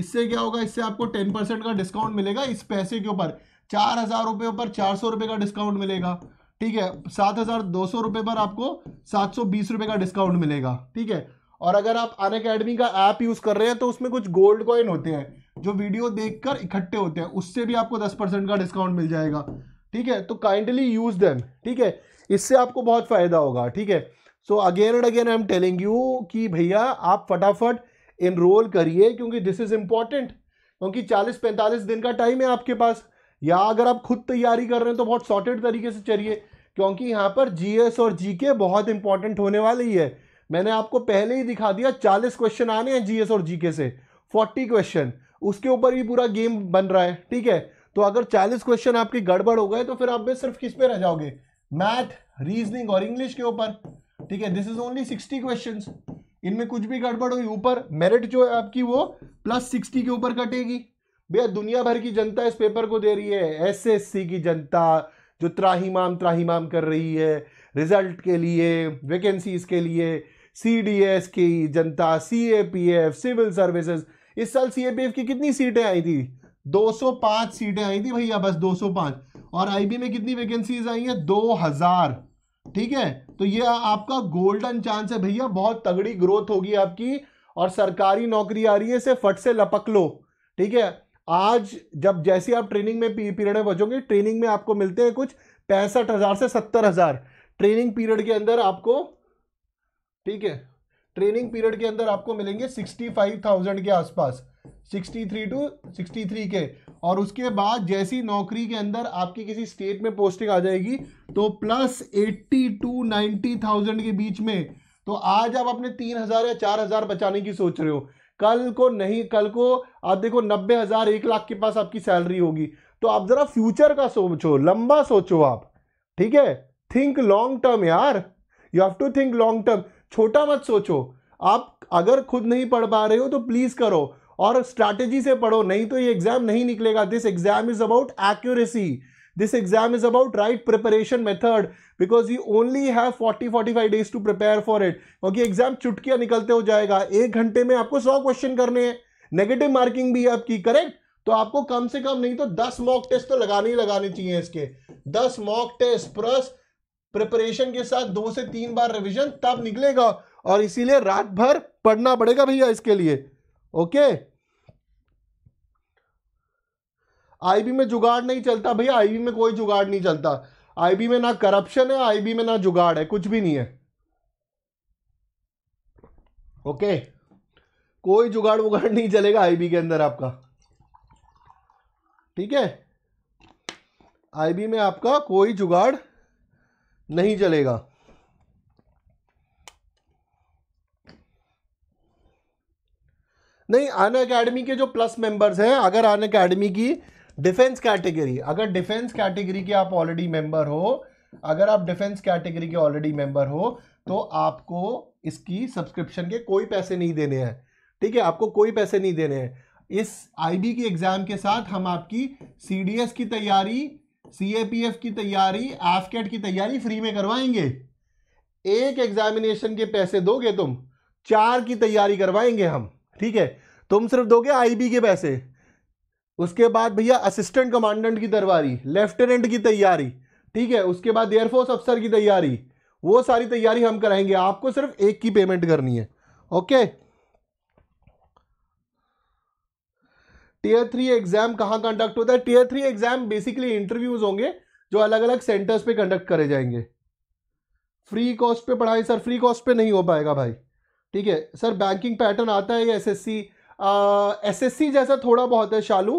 इससे क्या होगा इससे आपको टेन परसेंट का डिस्काउंट मिलेगा इस पैसे के ऊपर चार हजार रुपये पर चार सौ रुपये का डिस्काउंट मिलेगा ठीक है सात हजार दो सौ रुपये पर आपको सात सौ बीस रुपये का डिस्काउंट मिलेगा ठीक है और अगर आप अन अकेडमी का ऐप यूज़ कर रहे हैं तो उसमें कुछ गोल्ड कॉइन होते हैं जो वीडियो देखकर इकट्ठे होते हैं उससे भी आपको दस परसेंट का डिस्काउंट मिल जाएगा ठीक है तो काइंडली यूज़ देम ठीक है इससे आपको बहुत फ़ायदा होगा ठीक है so again and again I am telling you कि भैया आप फटाफट इनरोल करिए क्योंकि दिस इज़ इंपॉर्टेंट क्योंकि 40-45 दिन का टाइम है आपके पास या अगर आप खुद तैयारी कर रहे हैं तो बहुत सॉर्टेड तरीके से चलिए क्योंकि यहाँ पर जीएस और जीके बहुत इंपॉर्टेंट होने वाली है मैंने आपको पहले ही दिखा दिया चालीस क्वेश्चन आने हैं जीएस और जीके से फोर्टी क्वेश्चन उसके ऊपर भी पूरा गेम बन रहा है ठीक है तो अगर चालीस क्वेश्चन आपके गड़बड़ हो गए तो फिर आप में सिर्फ किस पे रह जाओगे मैथ रीजनिंग और इंग्लिश के ऊपर ठीक है this is only sixty question इनमें कुछ भी गड़बड़ हुई ऊपर मेरिट जो है आपकी वो प्लस सिक्सटी के ऊपर कटेगी भैया दुनिया भर की जनता इस पेपर को दे रही है एसएससी की जनता जो त्राहीमाम त्राहीमाम कर रही है रिजल्ट के लिए वैकेंसीज के लिए सीडीएस की जनता सीएपीएफ सिविल सर्विसेज इस साल सीएपीएफ की कितनी सीटें आई थी 205 सीटें आई थी भैया बस 205 और आईबी में कितनी वैकेंसीज आई हैं 2000 ठीक है तो ये आपका गोल्डन चांस है भैया बहुत तगड़ी ग्रोथ होगी आपकी और सरकारी नौकरी आ रही है इसे फट से लपक लो ठीक है आज जब जैसे आप ट्रेनिंग में पीरियड में बचोगे ट्रेनिंग में आपको मिलते हैं कुछ पैंसठ हजार से सत्तर हजार ट्रेनिंग पीरियड के अंदर आपको ठीक है ट्रेनिंग पीरियड के अंदर आपको मिलेंगे सिक्सटी फाइव थाउजेंड के आसपास 63 टू 63 के और उसके बाद जैसी नौकरी के अंदर आपकी किसी स्टेट में पोस्टिंग आ जाएगी तो प्लस 80 टू 90,000 के बीच में तो आज आप अपने 3,000 या 4,000 बचाने की सोच रहे हो कल को नहीं कल को आप देखो नब्बे हज़ार एक लाख के पास आपकी सैलरी होगी तो आप ज़रा फ्यूचर का सोचो लंबा सोचो आप ठीक है थिंक लॉन्ग टर्म यार you have to think long term छोटा मत सोचो आप अगर खुद नहीं पढ़ पा रहे हो तो प्लीज़ करो और स्ट्रैटेजी से पढ़ो नहीं तो ये एग्जाम नहीं निकलेगा this exam is about accuracy this exam is about right preparation method because you only have 40 45 days to prepare for it क्योंकि एग्जाम चुटकिया निकलते हो जाएगा एक घंटे में आपको सौ क्वेश्चन करने हैं नेगेटिव मार्किंग भी है आपकी करेक्ट तो आपको कम से कम नहीं तो दस मॉक टेस्ट तो लगाने ही लगाने चाहिए इसके दस मॉक टेस्ट प्लस प्रिपरेशन के साथ दो से तीन बार रिविजन तब निकलेगा और इसीलिए रात भर पढ़ना पड़ेगा भैया इसके लिए ओके okay? आईबी में जुगाड़ नहीं चलता भैया आईबी में कोई जुगाड़ नहीं चलता आईबी में ना करप्शन है आईबी में ना जुगाड़ है कुछ भी नहीं है ओके कोई जुगाड़ वुगाड़ नहीं चलेगा आईबी के अंदर आपका ठीक है आईबी में आपका कोई जुगाड़ नहीं चलेगा नहीं अन अकेडमी के जो प्लस मेंबर्स हैं अगर अन अकेडमी की डिफेंस कैटेगरी अगर डिफेंस कैटेगरी के आप ऑलरेडी मेंबर हो अगर आप डिफेंस कैटेगरी के ऑलरेडी मेंबर हो तो आपको इसकी सब्सक्रिप्शन के कोई पैसे नहीं देने हैं ठीक है आपको कोई पैसे नहीं देने हैं इस आईबी की एग्ज़ाम के साथ हम आपकी सीडीएस की तैयारी सीएपीएफ की तैयारी एफकेट की तैयारी फ्री में करवाएंगे एक एग्जामिनेशन के पैसे दोगे तुम चार की तैयारी करवाएंगे हम ठीक है तुम सिर्फ दोगे आईबी के पैसे उसके बाद भैया असिस्टेंट कमांडेंट की दरबारी लेफ्टिनेंट की तैयारी ठीक है उसके बाद एयरफोर्स अफसर की तैयारी वो सारी तैयारी हम कराएंगे आपको सिर्फ एक की पेमेंट करनी है ओके टीयर थ्री एग्जाम कहाँ कंडक्ट होता है tier three exam basically interviews होंगे जो अलग अलग सेंटर्स पे कंडक्ट करे जाएंगे फ्री कॉस्ट पे पढ़ाई सर फ्री कॉस्ट पे नहीं हो पाएगा भाई ठीक है सर बैंकिंग पैटर्न आता है या एसएससी एसएससी जैसा थोड़ा बहुत है शालू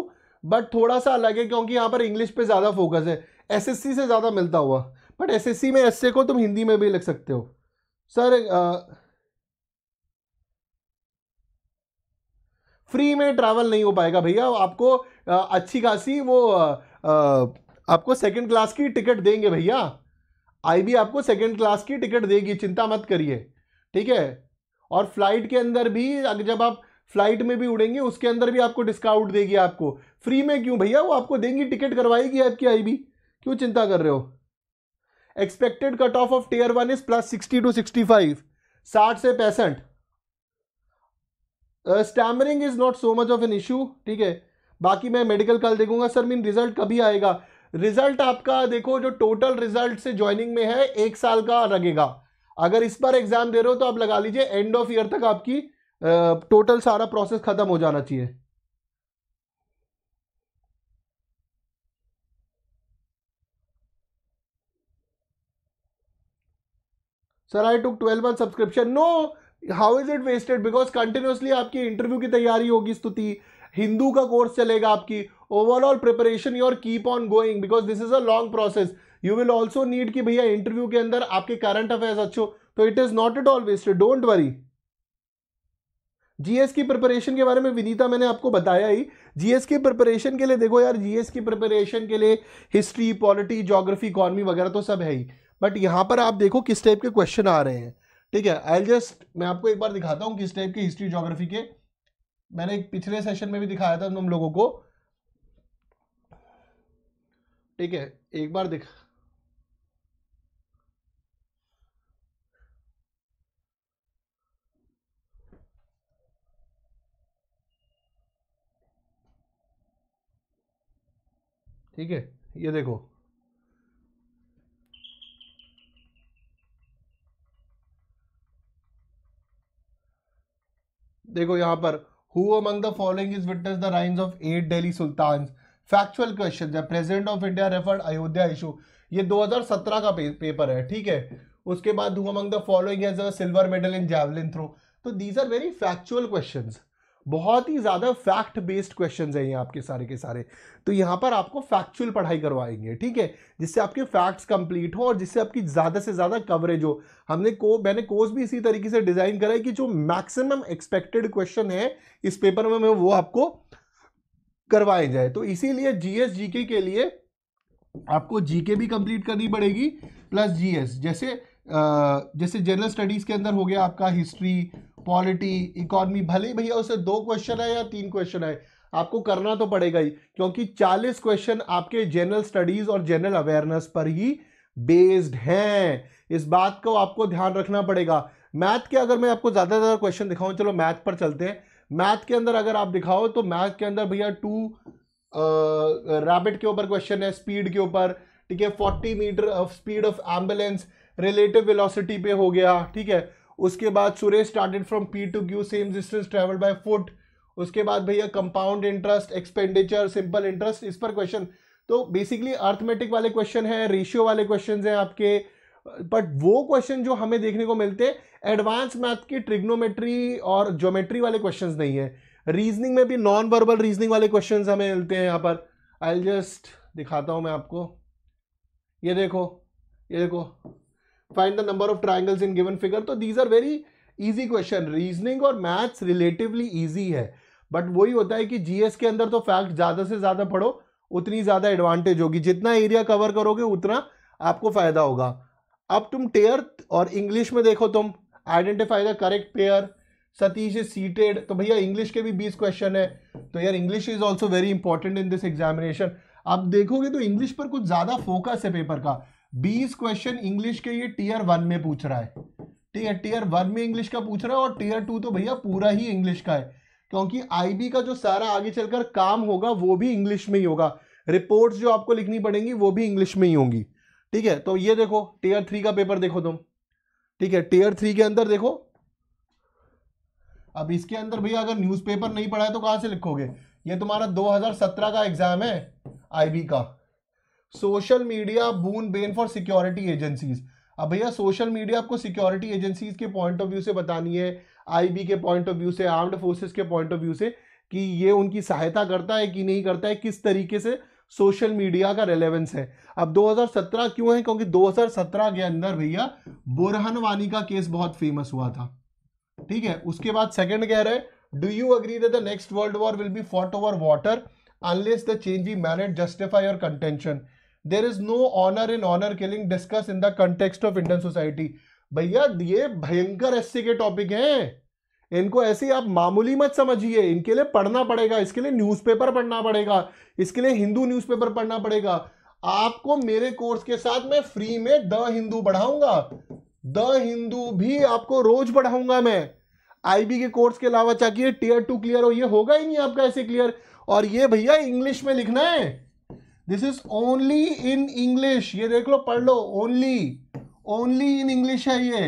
बट थोड़ा सा अलग है क्योंकि यहाँ पर इंग्लिश पे ज़्यादा फोकस है एसएससी से ज़्यादा मिलता हुआ बट एसएससी में एस को तुम हिंदी में भी लिख सकते हो सर फ्री में ट्रैवल नहीं हो पाएगा भैया आपको आ, अच्छी खासी वो आ, आ, आपको सेकंड क्लास की टिकट देंगे भैया आई भी आपको सेकंड क्लास की टिकट देगी चिंता मत करिए ठीक है और फ्लाइट के अंदर भी अगर जब आप फ्लाइट में भी उड़ेंगे उसके अंदर भी आपको डिस्काउंट देगी आपको फ्री में क्यों भैया वो आपको देंगी टिकट करवाएगी आपकी आई भी क्यों चिंता कर रहे हो expected cut off of tier one is plus sixty two sixty five साठ से पैंसठ stammering is not so much of an issue ठीक है बाकी मैं मेडिकल कल देखूंगा सर मीन रिजल्ट कभी आएगा रिजल्ट आपका देखो जो टोटल रिजल्ट से ज्वाइनिंग में है एक साल का लगेगा अगर इस बार एग्जाम दे रहे हो तो आप लगा लीजिए एंड ऑफ ईयर तक आपकी टोटल सारा प्रोसेस ख़त्म हो जाना चाहिए sir I took twelve month subscription no how is it wasted because continuously आपकी इंटरव्यू की तैयारी होगी स्तुति हिंदू का कोर्स चलेगा आपकी overall preparation your keep on going because this is a long process you will also need कि भैया interview के अंदर आपके करंट अफेयर्स अच्छे हो तो it is not at all wasted don't worry GS की प्रिपरेशन के बारे में विनीता मैंने आपको बताया ही जीएस की प्रिपरेशन के लिए देखो यार जीएस की प्रिपरेशन के लिए हिस्ट्री पॉलिटी जोग्राफी इकॉनमी वगैरह तो सब है ही बट यहाँ पर आप देखो किस टाइप के क्वेश्चन आ रहे हैं ठीक है आई जस्ट मैं आपको एक बार दिखाता हूँ किस टाइप के हिस्ट्री जोग्राफी के मैंने एक पिछले सेशन में भी दिखाया था हम लोगों को ठीक है एक बार दिखा ठीक है ये देखो देखो यहां पर who among the following is witness the reigns of eight Delhi sultan factual question है of India referred Ayodhya issue ये 2017 का पे, पेपर है ठीक है उसके बाद who among the following as a silver medal in javelin throw तो these are very factual questions बहुत ही ज़्यादा फैक्ट बेस्ड क्वेश्चन हैं ये आपके सारे के सारे तो यहाँ पर आपको फैक्चुअल पढ़ाई करवाएंगे ठीक है जिससे आपके फैक्ट्स कंप्लीट हो और जिससे आपकी ज़्यादा से ज़्यादा कवरेज हो हमने को मैंने कोर्स भी इसी तरीके से डिज़ाइन करा है कि जो मैक्सिमम एक्सपेक्टेड क्वेश्चन है इस पेपर में वो आपको करवाए जाए तो इसीलिए जीएस जीके के लिए आपको जीके भी कंप्लीट करनी पड़ेगी प्लस जीएस जैसे आ, जैसे जनरल स्टडीज़ के अंदर हो गया आपका हिस्ट्री पॉलिटी इकोनॉमी भले ही भैया उसे दो क्वेश्चन है या तीन क्वेश्चन है आपको करना तो पड़ेगा ही क्योंकि 40 क्वेश्चन आपके जनरल स्टडीज और जनरल अवेयरनेस पर ही बेस्ड हैं इस बात को आपको ध्यान रखना पड़ेगा मैथ के अगर मैं आपको ज़्यादा ज़्यादा क्वेश्चन दिखाऊं चलो मैथ पर चलते हैं मैथ के अंदर अगर आप दिखाओ तो मैथ के अंदर भैया टू रैबिट के ऊपर क्वेश्चन है स्पीड के ऊपर ठीक है forty metre of speed of ambulance relative velocity पे हो गया ठीक है उसके बाद Suresh started from P to Q same distance travel by foot उसके बाद भैया compound interest expenditure simple interest इस पर क्वेश्चन तो बेसिकली अर्थमेटिक वाले क्वेश्चन है रेशियो वाले क्वेश्चन हैं आपके बट वो क्वेश्चन जो हमें देखने को मिलते हैं एडवांस मैथ की ट्रिग्नोमेट्री और ज्योमेट्री वाले क्वेश्चन नहीं है रीजनिंग में भी नॉन वर्बल रीजनिंग वाले क्वेश्चन हमें मिलते हैं यहाँ पर आई जस्ट दिखाता हूँ मैं आपको ये देखो ये देखो find the number of triangles in given figure तो these are very easy question reasoning और मैथ्स रिलेटिवली ईजी है बट वही होता है कि जीएस के अंदर तो फैक्ट ज़्यादा से ज़्यादा पढ़ो उतनी ज़्यादा एडवांटेज होगी जितना एरिया कवर करोगे उतना आपको फ़ायदा होगा अब तुम टेयर और इंग्लिश में देखो तुम identify the correct pair Satish is seated तो भैया इंग्लिश के भी बीस क्वेश्चन है तो यार English is also very important in this examination आप देखोगे तो इंग्लिश पर कुछ ज़्यादा फोकस है पेपर का बीस क्वेश्चन इंग्लिश के ये टीयर वन में पूछ रहा है ठीक है टीयर वन में इंग्लिश का पूछ रहा है और टीयर टू तो भैया पूरा ही इंग्लिश का है क्योंकि आईबी का जो सारा आगे चलकर काम होगा वो भी इंग्लिश में ही होगा रिपोर्ट्स जो आपको लिखनी पड़ेंगी वो भी इंग्लिश में ही होंगी ठीक है तो ये देखो टीयर थ्री का पेपर देखो तुम ठीक है टीयर थ्री के अंदर देखो अब इसके अंदर भैया अगर न्यूज नहीं पढ़ा है तो कहां से लिखोगे ये तुम्हारा दो का एग्जाम है आईबी का social media boon bane for security agencies अब भैया सोशल मीडिया आपको सिक्योरिटी एजेंसीज के पॉइंट ऑफ व्यू से बतानी है आईबी के पॉइंट ऑफ व्यू से आर्म्ड फोर्सेस के पॉइंट ऑफ व्यू से कि ये उनकी सहायता करता है कि नहीं करता है किस तरीके से सोशल मीडिया का रेलेवेंस है अब 2017 क्यों है क्योंकि 2017 के अंदर भैया बुरहन वानी का केस बहुत फेमस हुआ था ठीक है उसके बाद सेकंड कह रहे हैं do you agree that the next world war will be fought over water unless the change we merit justify your contention there is no honour in honour killing discuss in the context of Indian society भैया ये भयंकर SC के topic हैं इनको ऐसे आप मामूली मत समझिए इनके लिए पढ़ना पड़ेगा इसके लिए न्यूज़पेपर पढ़ना पड़ेगा इसके लिए हिंदू न्यूज़पेपर पढ़ना पड़ेगा आपको मेरे कोर्स के साथ मैं फ्री में द हिंदू पढ़ाऊंगा द हिंदू भी आपको रोज पढ़ाऊंगा मैं आईबी के कोर्स के अलावा चाहिए टीयर टू क्लियर हो ये होगा ही नहीं आपका ऐसे क्लियर और ये भैया इंग्लिश में लिखना है this is only in English ये देख लो पढ़ लो ओनली ओनली इन इंग्लिश है ये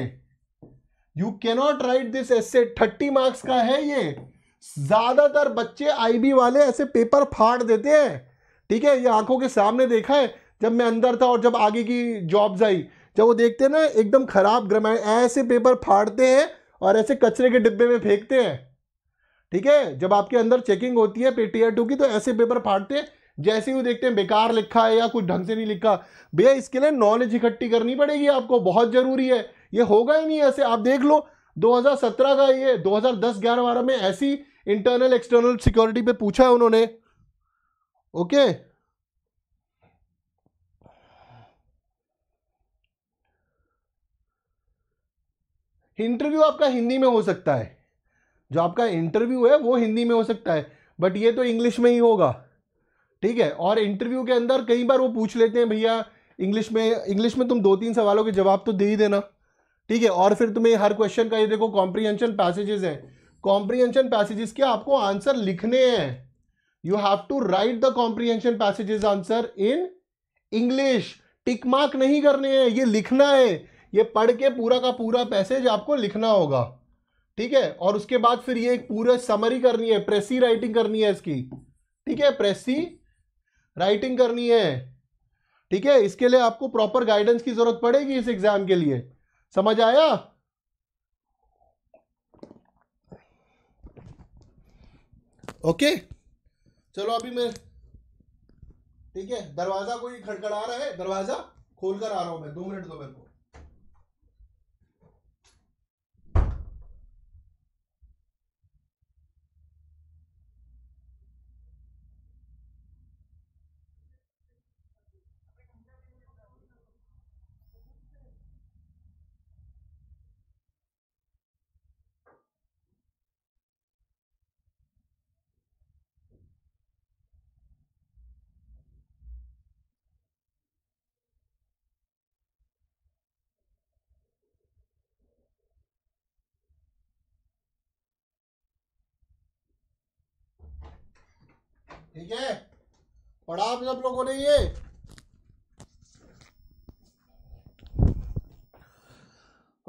you cannot write this essay thirty marks का है ये ज्यादातर बच्चे आईबी वाले ऐसे पेपर फाड़ देते हैं ठीक है ये आंखों के सामने देखा है जब मैं अंदर था और जब आगे की जॉब्स आई जब वो देखते हैं ना एकदम खराब ग्रामर ऐसे पेपर फाड़ते हैं और ऐसे कचरे के डिब्बे में फेंकते हैं ठीक है जब आपके अंदर चेकिंग होती है पेटीआर टू की तो ऐसे पेपर फाड़ते हैं जैसे ही वो देखते हैं बेकार लिखा है या कुछ ढंग से नहीं लिखा भैया इसके लिए नॉलेज इकट्ठी करनी पड़ेगी आपको बहुत ज़रूरी है ये होगा ही नहीं ऐसे आप देख लो 2017 का ये 2010 हज़ार बारह में ऐसी इंटरनल एक्सटर्नल सिक्योरिटी पे पूछा है उन्होंने ओके इंटरव्यू आपका हिंदी में हो सकता है जो आपका इंटरव्यू है वो हिंदी में हो सकता है बट ये तो इंग्लिश में ही होगा ठीक है और इंटरव्यू के अंदर कई बार वो पूछ लेते हैं भैया इंग्लिश में इंग्लिश में तुम दो तीन सवालों के जवाब तो दे ही देना ठीक है और फिर तुम्हें हर क्वेश्चन का ये देखो कॉम्प्रीहेंशन पैसेजेस हैं कॉम्प्रीहेंशन पैसेजेस के आपको आंसर लिखने हैं you have to write the comprehension passages answer in English tick mark नहीं करने हैं ये लिखना है ये पढ़ के पूरा का पूरा पैसेज आपको लिखना होगा ठीक है और उसके बाद फिर ये एक पूरा समरी करनी है प्रेसी राइटिंग करनी है इसकी ठीक है प्रेसी राइटिंग करनी है ठीक है इसके लिए आपको प्रॉपर गाइडेंस की जरूरत पड़ेगी इस एग्जाम के लिए समझ आया ओके चलो अभी मैं ठीक है दरवाजा कोई खड़खड़ा रहा है दरवाजा खोलकर आ रहा हूं मैं दो मिनट दो मेरे को ठीक है पढ़ा आप सब लोगों ने ये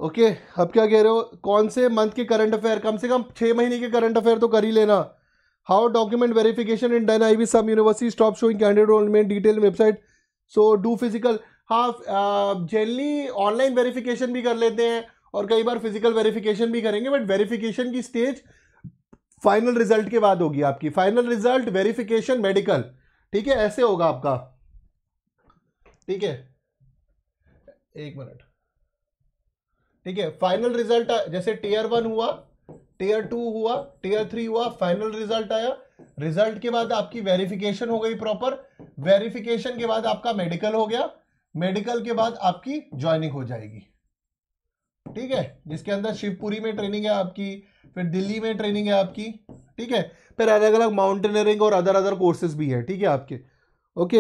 ओके okay, अब क्या कह रहे हो कौन से मंथ के करंट अफेयर कम से कम छः महीने के करंट अफेयर तो कर ही लेना how document verification in done I we some university stop showing candidate enrolment detail website so do physical हाँ जनरली ऑनलाइन वेरिफिकेशन भी कर लेते हैं और कई बार फिजिकल वेरिफिकेशन भी करेंगे बट वेरिफिकेशन की स्टेज फाइनल रिजल्ट के बाद होगी आपकी फाइनल रिजल्ट वेरिफिकेशन मेडिकल ठीक है ऐसे होगा आपका ठीक है एक मिनट ठीक है फाइनल रिजल्ट जैसे टीयर वन हुआ टीयर टू हुआ टीयर थ्री हुआ फाइनल रिजल्ट आया रिजल्ट के बाद आपकी वेरिफिकेशन हो गई प्रॉपर वेरिफिकेशन के बाद आपका मेडिकल हो गया मेडिकल के बाद आपकी ज्वाइनिंग हो जाएगी ठीक है जिसके अंदर शिवपुरी में ट्रेनिंग है आपकी फिर दिल्ली में ट्रेनिंग है आपकी ठीक है फिर अलग अलग माउंटेनियरिंग और अदर अदर कोर्सेज भी है ठीक है आपके ओके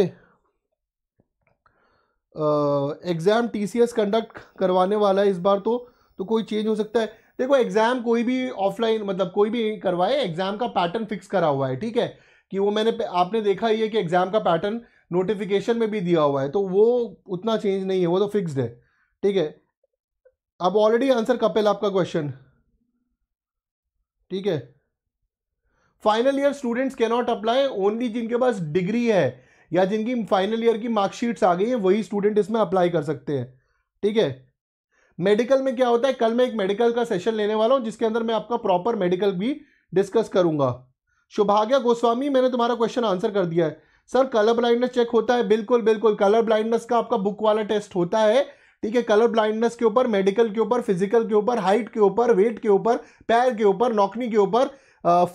एग्ज़ाम टीसीएस कंडक्ट करवाने वाला है इस बार तो तो कोई चेंज हो सकता है देखो एग्ज़ाम कोई भी ऑफलाइन मतलब कोई भी करवाए एग्ज़ाम का पैटर्न फिक्स करा हुआ है ठीक है कि वो मैंने आपने देखा ही है कि एग्ज़ाम का पैटर्न नोटिफिकेशन में भी दिया हुआ है तो वो उतना चेंज नहीं है वो तो फिक्स्ड है ठीक है अब ऑलरेडी आंसर कपिल आपका क्वेश्चन ठीक है फाइनल ईयर स्टूडेंट्स के नॉट अप्लाई ओनली जिनके पास डिग्री है या जिनकी फाइनल ईयर की मार्कशीट्स आ गई है वही स्टूडेंट इसमें अप्लाई कर सकते हैं ठीक है मेडिकल में क्या होता है कल मैं एक मेडिकल का सेशन लेने वाला हूं जिसके अंदर मैं आपका प्रॉपर मेडिकल भी डिस्कस करूंगा शुभाग्य गोस्वामी मैंने तुम्हारा क्वेश्चन आंसर कर दिया है सर कलर ब्लाइंडनेस चेक होता है बिल्कुल बिल्कुल कलर ब्लाइंडनेस का आपका बुक वाला टेस्ट होता है ठीक है कलर ब्लाइंडनेस के ऊपर मेडिकल के ऊपर फिजिकल के ऊपर हाइट के ऊपर वेट के ऊपर पैर के ऊपर नौकनी के ऊपर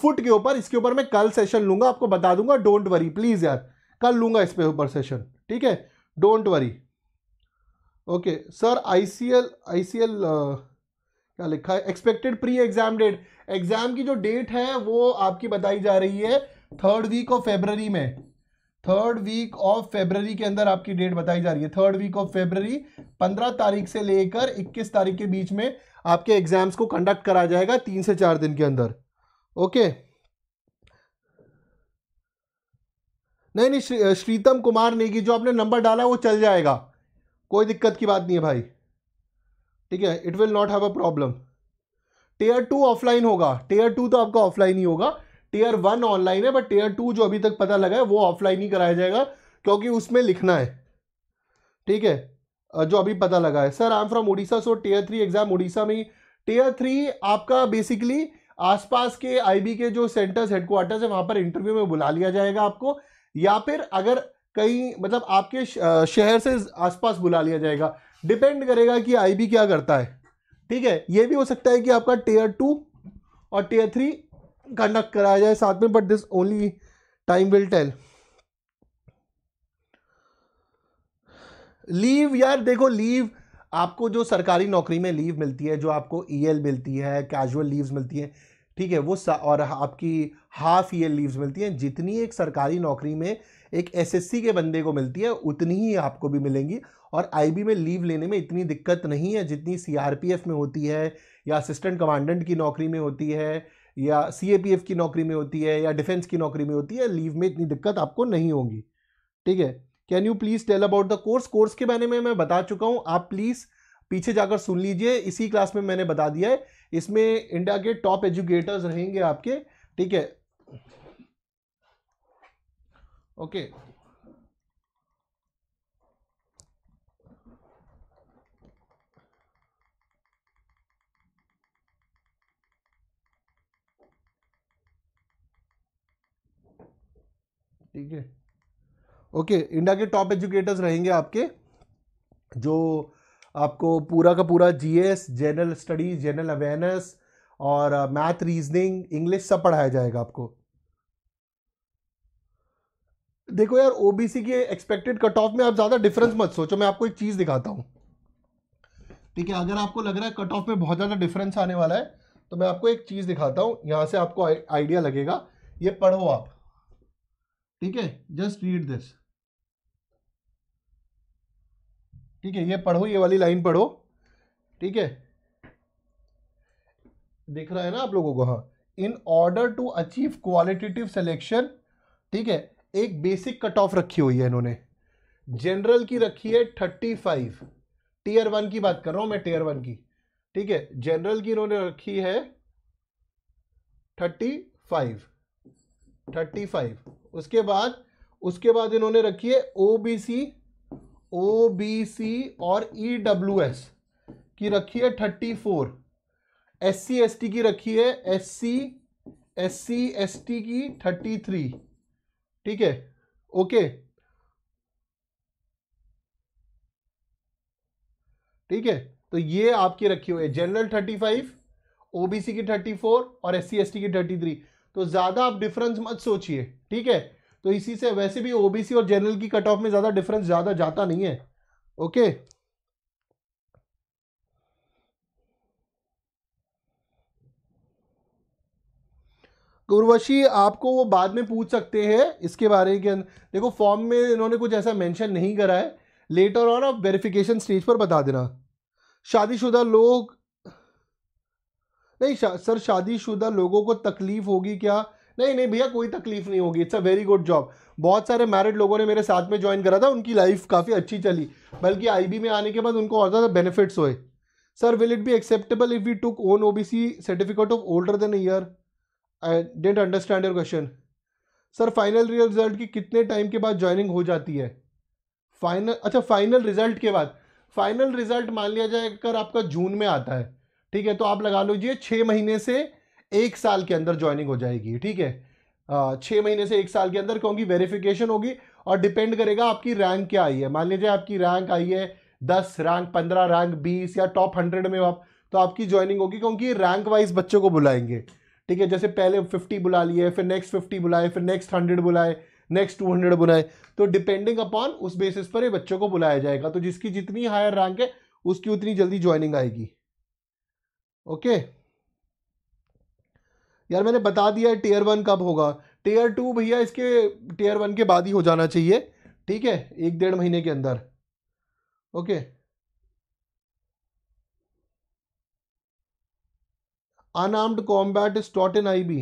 फुट के ऊपर इसके ऊपर मैं कल सेशन लूंगा आपको बता दूंगा डोंट वरी प्लीज़ यार कल लूंगा इस पे ऊपर सेशन ठीक है don't worry okay sir ICL ICL क्या लिखा है expected pre exam date exam की जो डेट है वो आपकी बताई जा रही है थर्ड वीक ऑफ फेबररी में थर्ड वीक ऑफ फेब्ररी के अंदर आपकी डेट बताई जा रही है थर्ड वीक ऑफ फेब्ररी 15 तारीख से लेकर 21 तारीख के बीच में आपके एग्जाम्स को कंडक्ट करा जाएगा तीन से चार दिन के अंदर ओके नहीं नहीं श्रीतम कुमार नेगी जो आपने नंबर डाला वो चल जाएगा कोई दिक्कत की बात नहीं है भाई ठीक है it will not have a problem tier two offline होगा टेयर टू तो आपका ऑफलाइन ही होगा टीयर वन ऑनलाइन है बट टीयर टू जो अभी तक पता लगा है वो ऑफलाइन ही कराया जाएगा क्योंकि उसमें लिखना है ठीक है जो अभी पता लगा है sir I am from Orissa so tier three exam Orissa में टीयर थ्री आपका बेसिकली आसपास के आईबी के जो सेंटर्स हेडक्वार्टर्स है वहां पर इंटरव्यू में बुला लिया जाएगा आपको या फिर अगर कहीं मतलब आपके शहर से आसपास बुला लिया जाएगा डिपेंड करेगा कि आईबी क्या करता है ठीक है ये भी हो सकता है कि आपका टीयर टू और टीयर थ्री कंडक्ट कराया जाए साथ में but this only time will tell leave यार देखो लीव आपको जो सरकारी नौकरी में लीव मिलती है जो आपको ईएल e मिलती है कैजुअल लीव्स मिलती हैं ठीक है वो और आपकी हाफ ईयर लीव्स मिलती हैं जितनी एक सरकारी नौकरी में एक एसएससी के बंदे को मिलती है उतनी ही आपको भी मिलेंगी और आईबी में लीव लेने में इतनी दिक्कत नहीं है जितनी सीआरपीएफ में होती है या असिस्टेंट कमांडेंट की नौकरी में होती है या सी की नौकरी में होती है या डिफेंस की नौकरी में होती है लीव में इतनी दिक्कत आपको नहीं होगी ठीक है can you please tell about the course course के बारे में मैं बता चुका हूँ आप प्लीज़ पीछे जाकर सुन लीजिए इसी क्लास में मैंने बता दिया है इसमें इंडिया के टॉप एजुकेटर्स रहेंगे आपके ठीक है ओके okay. ठीक है ओके इंडिया के टॉप एजुकेटर्स रहेंगे आपके जो आपको पूरा का पूरा GS general studies general awareness और मैथ रीजनिंग इंग्लिश सब पढ़ाया जाएगा आपको देखो यार ओबीसी के एक्सपेक्टेड कट ऑफ में आप ज़्यादा डिफरेंस मत सोचो मैं आपको एक चीज़ दिखाता हूँ ठीक है अगर आपको लग रहा है कट ऑफ में बहुत ज़्यादा डिफरेंस आने वाला है तो मैं आपको एक चीज़ दिखाता हूँ यहां से आपको आइडिया लगेगा ये पढ़ो आप ठीक है जस्ट रीड दिस ठीक है ये पढ़ो ये वाली लाइन पढ़ो ठीक है दिख रहा है ना आप लोगों को हाँ in order to achieve qualitative selection ठीक है एक बेसिक कट ऑफ रखी हुई है इन्होंने जनरल की रखी है थर्टी फाइव टीयर वन की बात कर रहा हूं मैं टीयर वन की ठीक है जनरल की इन्होंने रखी है थर्टी फाइव थर्टी फाइव उसके बाद उसके बाद इन्होंने रखी है O B C O B C और ई डब्ल्यू एस की रखी है thirty four S C S T की रखी है S C S C S T की थर्टी थ्री ठीक है ओके ठीक है तो ये आपकी रखी हुई है जनरल थर्टी फाइव ओबीसी की थर्टी फोर और एस सी एस टी की थर्टी थ्री तो ज़्यादा आप डिफरेंस मत सोचिए ठीक है तो इसी से वैसे भी ओबीसी और जनरल की कट ऑफ में ज़्यादा डिफरेंस ज़्यादा जाता नहीं है ओके गुरुवशी आपको वो बाद में पूछ सकते हैं इसके बारे के अंदर देखो फॉर्म में इन्होंने कुछ ऐसा मेंशन नहीं करा है लेटर ऑन आप वेरिफिकेशन स्टेज पर बता देना शादीशुदा लोग नहीं शा, सर शादीशुदा लोगों को तकलीफ होगी क्या नहीं नहीं भैया कोई तकलीफ नहीं होगी it's a very good job बहुत सारे मैरिड लोगों ने मेरे साथ में ज्वाइन करा था उनकी लाइफ काफ़ी अच्छी चली बल्कि आई में आने के बाद उनको और ज़्यादा बेनिफिट्स हुए sir will it be acceptable if you took on O certificate of older then year I didn't understand your question sir final result की कितने टाइम के बाद ज्वाइनिंग हो जाती है फाइनल अच्छा फाइनल रिजल्ट के बाद फाइनल रिजल्ट मान लिया जाए अगर आपका जून में आता है ठीक है तो आप लगा लीजिए छः महीने से एक साल के अंदर ज्वाइनिंग हो जाएगी ठीक है छः महीने से एक साल के अंदर क्योंकि वेरिफिकेशन होगी और डिपेंड करेगा आपकी रैंक क्या आई है मान लीजिए आपकी रैंक आई है दस रैंक पंद्रह रैंक बीस या टॉप हंड्रेड में आप तो आपकी ज्वाइनिंग होगी क्योंकि रैंक वाइज बच्चों को बुलाएंगे ठीक है जैसे पहले फिफ्टी बुला लिए फिर नेक्स्ट फिफ्टी बुलाए फिर नेक्स्ट हंड्रेड बुलाए नेक्स्ट टू हंड्रेड बुलाए तो डिपेंडिंग अपॉन उस बेसिस पर ये बच्चों को बुलाया जाएगा तो जिसकी जितनी हायर रैंक है उसकी उतनी जल्दी ज्वाइनिंग आएगी ओके okay? यार मैंने बता दिया है टीयर वन कब होगा टीयर टू भैया इसके टीयर वन के बाद ही हो जाना चाहिए ठीक है एक डेढ़ महीने के अंदर okay unarmed combat start in I B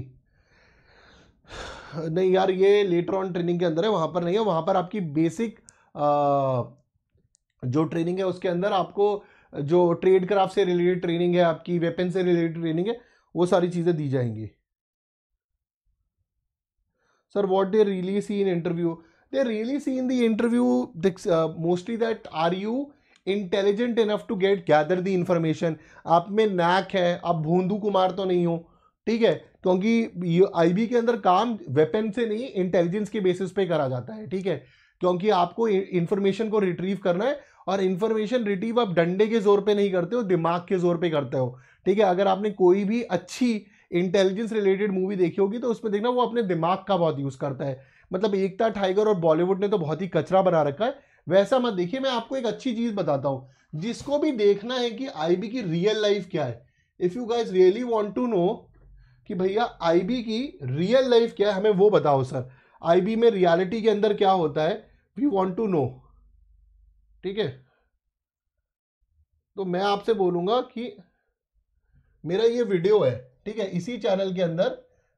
नहीं यार ये लेटर ऑन ट्रेनिंग के अंदर है वहां पर नहीं है वहां पर आपकी बेसिक आ, जो ट्रेनिंग है उसके अंदर आपको जो ट्रेड क्राफ्ट से रिलेटेड ट्रेनिंग है आपकी वेपन से रिलेटेड ट्रेनिंग है वो सारी चीज़ें दी जाएंगी sir what they really see in interview they really see in the interview uh, mostly that are you intelligent enough to get gather the information आप में नैक है आप भूंदू कुमार तो नहीं हो ठीक है क्योंकि बी के अंदर काम वेपन से नहीं इंटेलिजेंस के बेसिस पे करा जाता है ठीक है क्योंकि आपको इंफॉर्मेशन को रिट्रीव करना है और इन्फॉर्मेशन रिट्रीव आप डंडे के जोर पे नहीं करते हो दिमाग के जोर पे करते हो ठीक है अगर आपने कोई भी अच्छी इंटेलिजेंस रिलेटेड मूवी देखी होगी तो उसमें देखना वो अपने दिमाग का बहुत यूज़ करता है मतलब एकता टाइगर और बॉलीवुड ने तो बहुत ही कचरा बना रखा है वैसा मत देखिए मैं आपको एक अच्छी चीज़ बताता हूँ जिसको भी देखना है कि आईबी की रियल लाइफ क्या है if you guys really want to know कि भैया आईबी की रियल लाइफ क्या है हमें वो बताओ सर आईबी में रियलिटी के अंदर क्या होता है वी वॉन्ट टू नो ठीक है तो मैं आपसे बोलूंगा कि मेरा ये वीडियो है ठीक है इसी चैनल के अंदर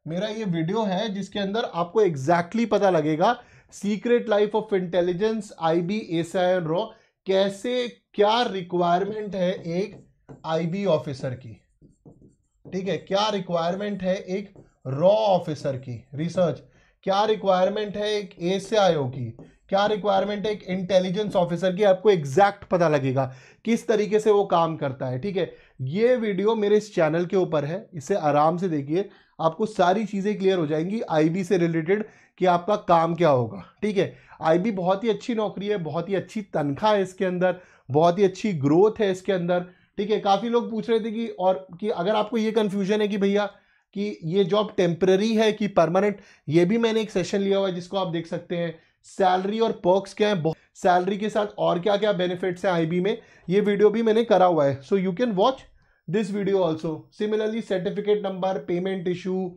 मेरा ये वीडियो है जिसके अंदर आपको एग्जैक्टली exactly पता लगेगा secret life of intelligence I B S I in रॉ कैसे क्या रिक्वायरमेंट है एक आईबी ऑफिसर की ठीक है क्या रिक्वायरमेंट है एक रॉ ऑफिसर की रिसर्च क्या रिक्वायरमेंट है एक एस की क्या रिक्वायरमेंट है एक इंटेलिजेंस ऑफिसर की आपको एग्जैक्ट पता लगेगा किस तरीके से वो काम करता है ठीक है ये वीडियो मेरे इस चैनल के ऊपर है इसे आराम से देखिए आपको सारी चीज़ें क्लियर हो जाएंगी आईबी से रिलेटेड कि आपका काम क्या होगा ठीक है आईबी बहुत ही अच्छी नौकरी है बहुत ही अच्छी तनख्वाह है इसके अंदर बहुत ही अच्छी ग्रोथ है इसके अंदर ठीक है काफ़ी लोग पूछ रहे थे कि और कि अगर आपको ये कन्फ्यूजन है कि भैया कि ये जॉब टेम्प्रेरी है कि परमानेंट ये भी मैंने एक सेशन लिया हुआ है जिसको आप देख सकते हैं सैलरी और पर्क्स क्या है सैलरी के साथ और क्या क्या बेनिफिट्स हैं आईबी में ये वीडियो भी मैंने करा हुआ है so you can watch this video also similarly certificate number payment issue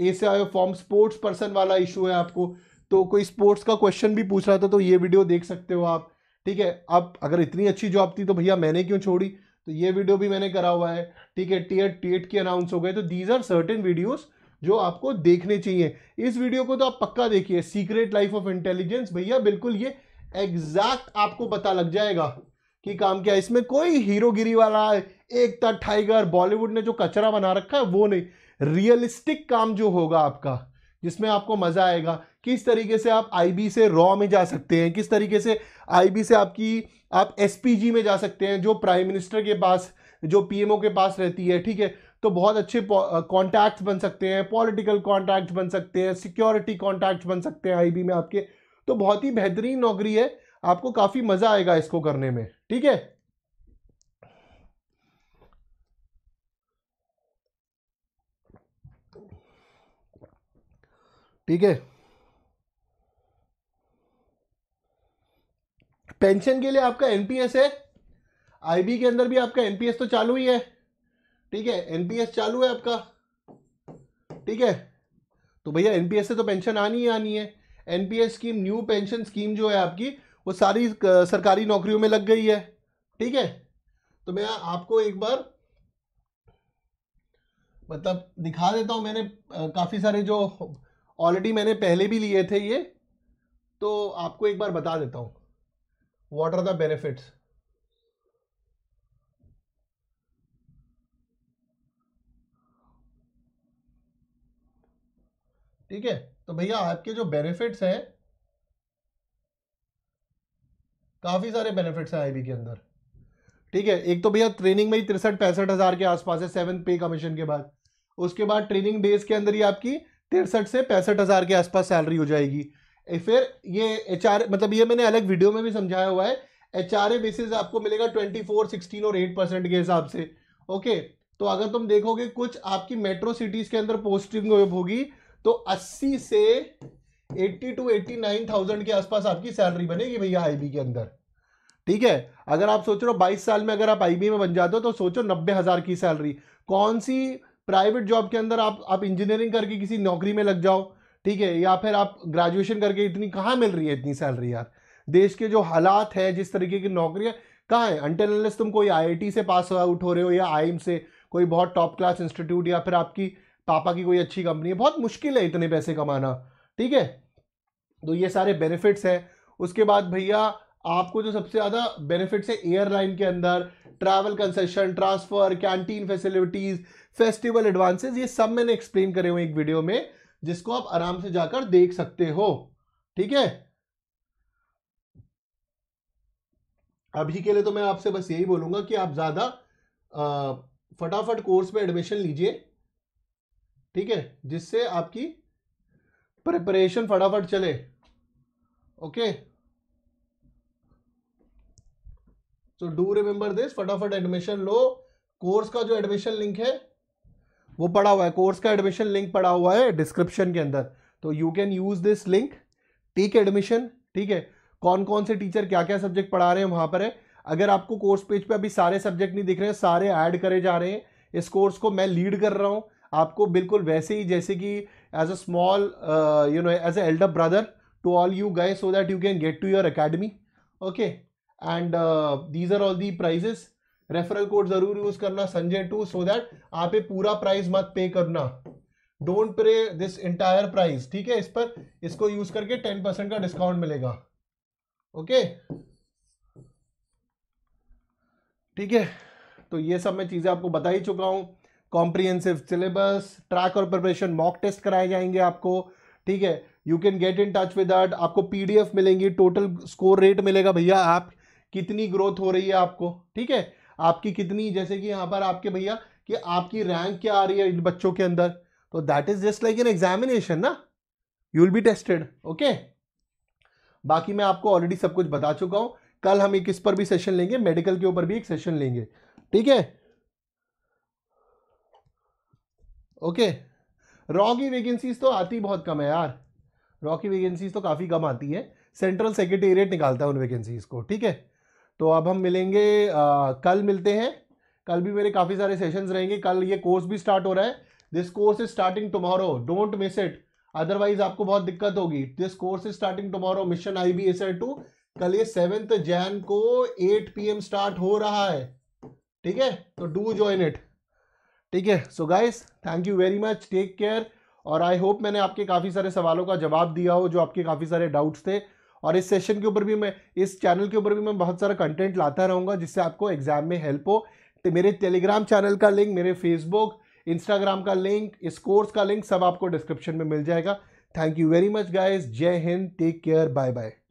ए आयो फॉर्म स्पोर्ट्स पर्सन वाला इशू है आपको तो कोई स्पोर्ट्स का क्वेश्चन भी पूछ रहा था तो ये वीडियो देख सकते हो आप ठीक है अब अगर इतनी अच्छी जॉब थी तो भैया मैंने क्यों छोड़ी तो ये वीडियो भी मैंने करा हुआ है ठीक है टी एट के अनाउंस हो गए तो दीज आर सर्टेन वीडियोज़ जो आपको देखने चाहिए इस वीडियो को तो आप पक्का देखिए सीक्रेट लाइफ ऑफ इंटेलिजेंस भैया बिल्कुल ये एग्जैक्ट आपको पता लग जाएगा कि काम क्या है इसमें कोई हीरोगिरी वाला एकता टाइगर बॉलीवुड ने जो कचरा बना रखा है वो नहीं रियलिस्टिक काम जो होगा आपका जिसमें आपको मज़ा आएगा किस तरीके से आप आईबी से रॉ में जा सकते हैं किस तरीके से आईबी से आपकी आप एसपीजी में जा सकते हैं जो प्राइम मिनिस्टर के पास जो पीएमओ के पास रहती है ठीक है तो बहुत अच्छे कॉन्टैक्ट्स बन सकते हैं पॉलिटिकल कॉन्टैक्ट्स बन सकते हैं सिक्योरिटी कॉन्टैक्ट्स बन सकते हैं आईबी में आपके तो बहुत ही बेहतरीन नौकरी है आपको काफ़ी मज़ा आएगा इसको करने में ठीक है ठीक है पेंशन के लिए आपका एनपीएस है आईबी के अंदर भी आपका एनपीएस तो चालू ही है ठीक है एनपीएस चालू है आपका ठीक है तो भैया एनपीएस से तो पेंशन आनी ही आनी है NPS scheme new pension scheme जो है आपकी वो सारी सरकारी नौकरियों में लग गई है ठीक है तो मैं आपको एक बार मतलब दिखा देता हूं मैंने काफ़ी सारे जो ऑलरेडी मैंने पहले भी लिए थे ये तो आपको एक बार बता देता हूं वॉट आर द बेनिफिट्स ठीक है तो भैया आपके जो बेनिफिट्स हैं काफ़ी सारे बेनिफिट्स हैं आईबी के अंदर ठीक है एक तो भैया ट्रेनिंग में ही तिरसठ पैंसठ हज़ार के आसपास है सेवन पे कमीशन के बाद उसके बाद ट्रेनिंग डेज के अंदर ही आपकी तिरसठ से पैंसठ हज़ार के आसपास सैलरी हो जाएगी फिर ये एच मतलब ये मैंने अलग वीडियो में भी समझाया हुआ है एच बेसिस आपको मिलेगा ट्वेंटी फोर सिक्सटीन और एट परसेंट के हिसाब से ओके तो अगर तुम देखोगे कुछ आपकी मेट्रो सिटीज़ के अंदर पोस्टिंग होगी तो 80 से 80 टू 89,000 के आसपास आपकी सैलरी बनेगी भैया आईबी के अंदर ठीक है अगर आप सोच रहे हो 22 साल में अगर आप आईबी में बन जाते हो तो सोचो नब्बे हज़ार की सैलरी कौन सी प्राइवेट जॉब के अंदर आप आप इंजीनियरिंग करके किसी नौकरी में लग जाओ ठीक है या फिर आप ग्रेजुएशन करके इतनी कहाँ मिल रही है इतनी सैलरी यार देश के जो हालात है जिस तरीके की नौकरियाँ कहाँ है अनटेनलेस तुम कोई आई से पास आउट हो रहे हो या आई से कोई बहुत टॉप क्लास इंस्टीट्यूट या फिर आपकी पापा की कोई अच्छी कंपनी है बहुत मुश्किल है इतने पैसे कमाना ठीक है तो ये सारे बेनिफिट्स हैं उसके बाद भैया आपको जो सबसे ज़्यादा बेनिफिट्स है एयरलाइन के अंदर travel concession transfer canteen facilities festival advances ये सब मैंने एक्सप्लेन करे हुए एक वीडियो में जिसको आप आराम से जाकर देख सकते हो ठीक है अभी के लिए तो मैं आपसे बस यही बोलूँगा कि आप ज़्यादा फटाफट कोर्स में एडमिशन लीजिए ठीक है जिससे आपकी प्रिपरेशन फटाफट चले okay so do remember this फटाफट एडमिशन लो कोर्स का जो एडमिशन लिंक है वो पड़ा हुआ है कोर्स का एडमिशन लिंक पड़ा हुआ है डिस्क्रिप्शन के अंदर तो you can use this link take admission ठीक है कौन कौन से टीचर क्या क्या सब्जेक्ट पढ़ा रहे हैं वहां पर है अगर आपको कोर्स पेज पे अभी सारे सब्जेक्ट नहीं दिख रहे हैं सारे ऐड करे जा रहे हैं इस कोर्स को मैं लीड कर रहा हूं आपको बिल्कुल वैसे ही जैसे कि as a small you know as a elder brother to all you guys so that you can get to your academy okay and these are all the prizes referral code जरूर यूज करना Sanjay to so that आप ये पूरा price मत पे करना don't pay this entire price ठीक है इस पर इसको यूज करके टेन परसेंट का डिस्काउंट मिलेगा ओके okay? ठीक है तो ये सब मैं चीज़ें आपको बता ही चुका हूं कॉम्प्रीहेंसिव सिलेबस ट्रैक और प्रिपरेशन मॉक टेस्ट कराए जाएंगे आपको ठीक है you can get in touch with that आपको पीडीएफ मिलेंगी टोटल स्कोर रेट मिलेगा भैया आप कितनी ग्रोथ हो रही है आपको ठीक है आपकी कितनी जैसे कि यहाँ पर आपके भैया कि आपकी रैंक क्या आ रही है इन बच्चों के अंदर तो that is just like an examination ना you will be tested okay बाकी मैं आपको ऑलरेडी सब कुछ बता चुका हूँ कल हम एक इस पर भी सेशन लेंगे मेडिकल के ऊपर भी एक सेशन लेंगे ठीक है ओके रॉ की वैकेंसीज तो आती बहुत कम है यार रॉ की वैकेंसीज तो काफ़ी कम आती है सेंट्रल सेक्रेटेरिएट निकालता है उन वैकेंसीज को ठीक है तो अब हम मिलेंगे आ, कल मिलते हैं कल भी मेरे काफ़ी सारे सेशंस रहेंगे कल ये कोर्स भी स्टार्ट हो रहा है this course is starting tomorrow don't miss it otherwise आपको बहुत दिक्कत होगी this course is starting tomorrow mission I B S two कल ये सेवेंथ जैन को एट पी स्टार्ट हो रहा है ठीक है तो डू ज्वाइन इट ठीक है so guys thank you very much take care और आई होप मैंने आपके काफ़ी सारे सवालों का जवाब दिया हो जो आपके काफ़ी सारे डाउट्स थे और इस सेशन के ऊपर भी मैं इस चैनल के ऊपर भी मैं बहुत सारा कंटेंट लाता रहूँगा जिससे आपको एग्जाम में हेल्प हो तो मेरे टेलीग्राम चैनल का लिंक मेरे फेसबुक इंस्टाग्राम का लिंक इस कोर्स का लिंक सब आपको डिस्क्रिप्शन में मिल जाएगा thank you very much guys जय हिंद टेक केयर बाय बाय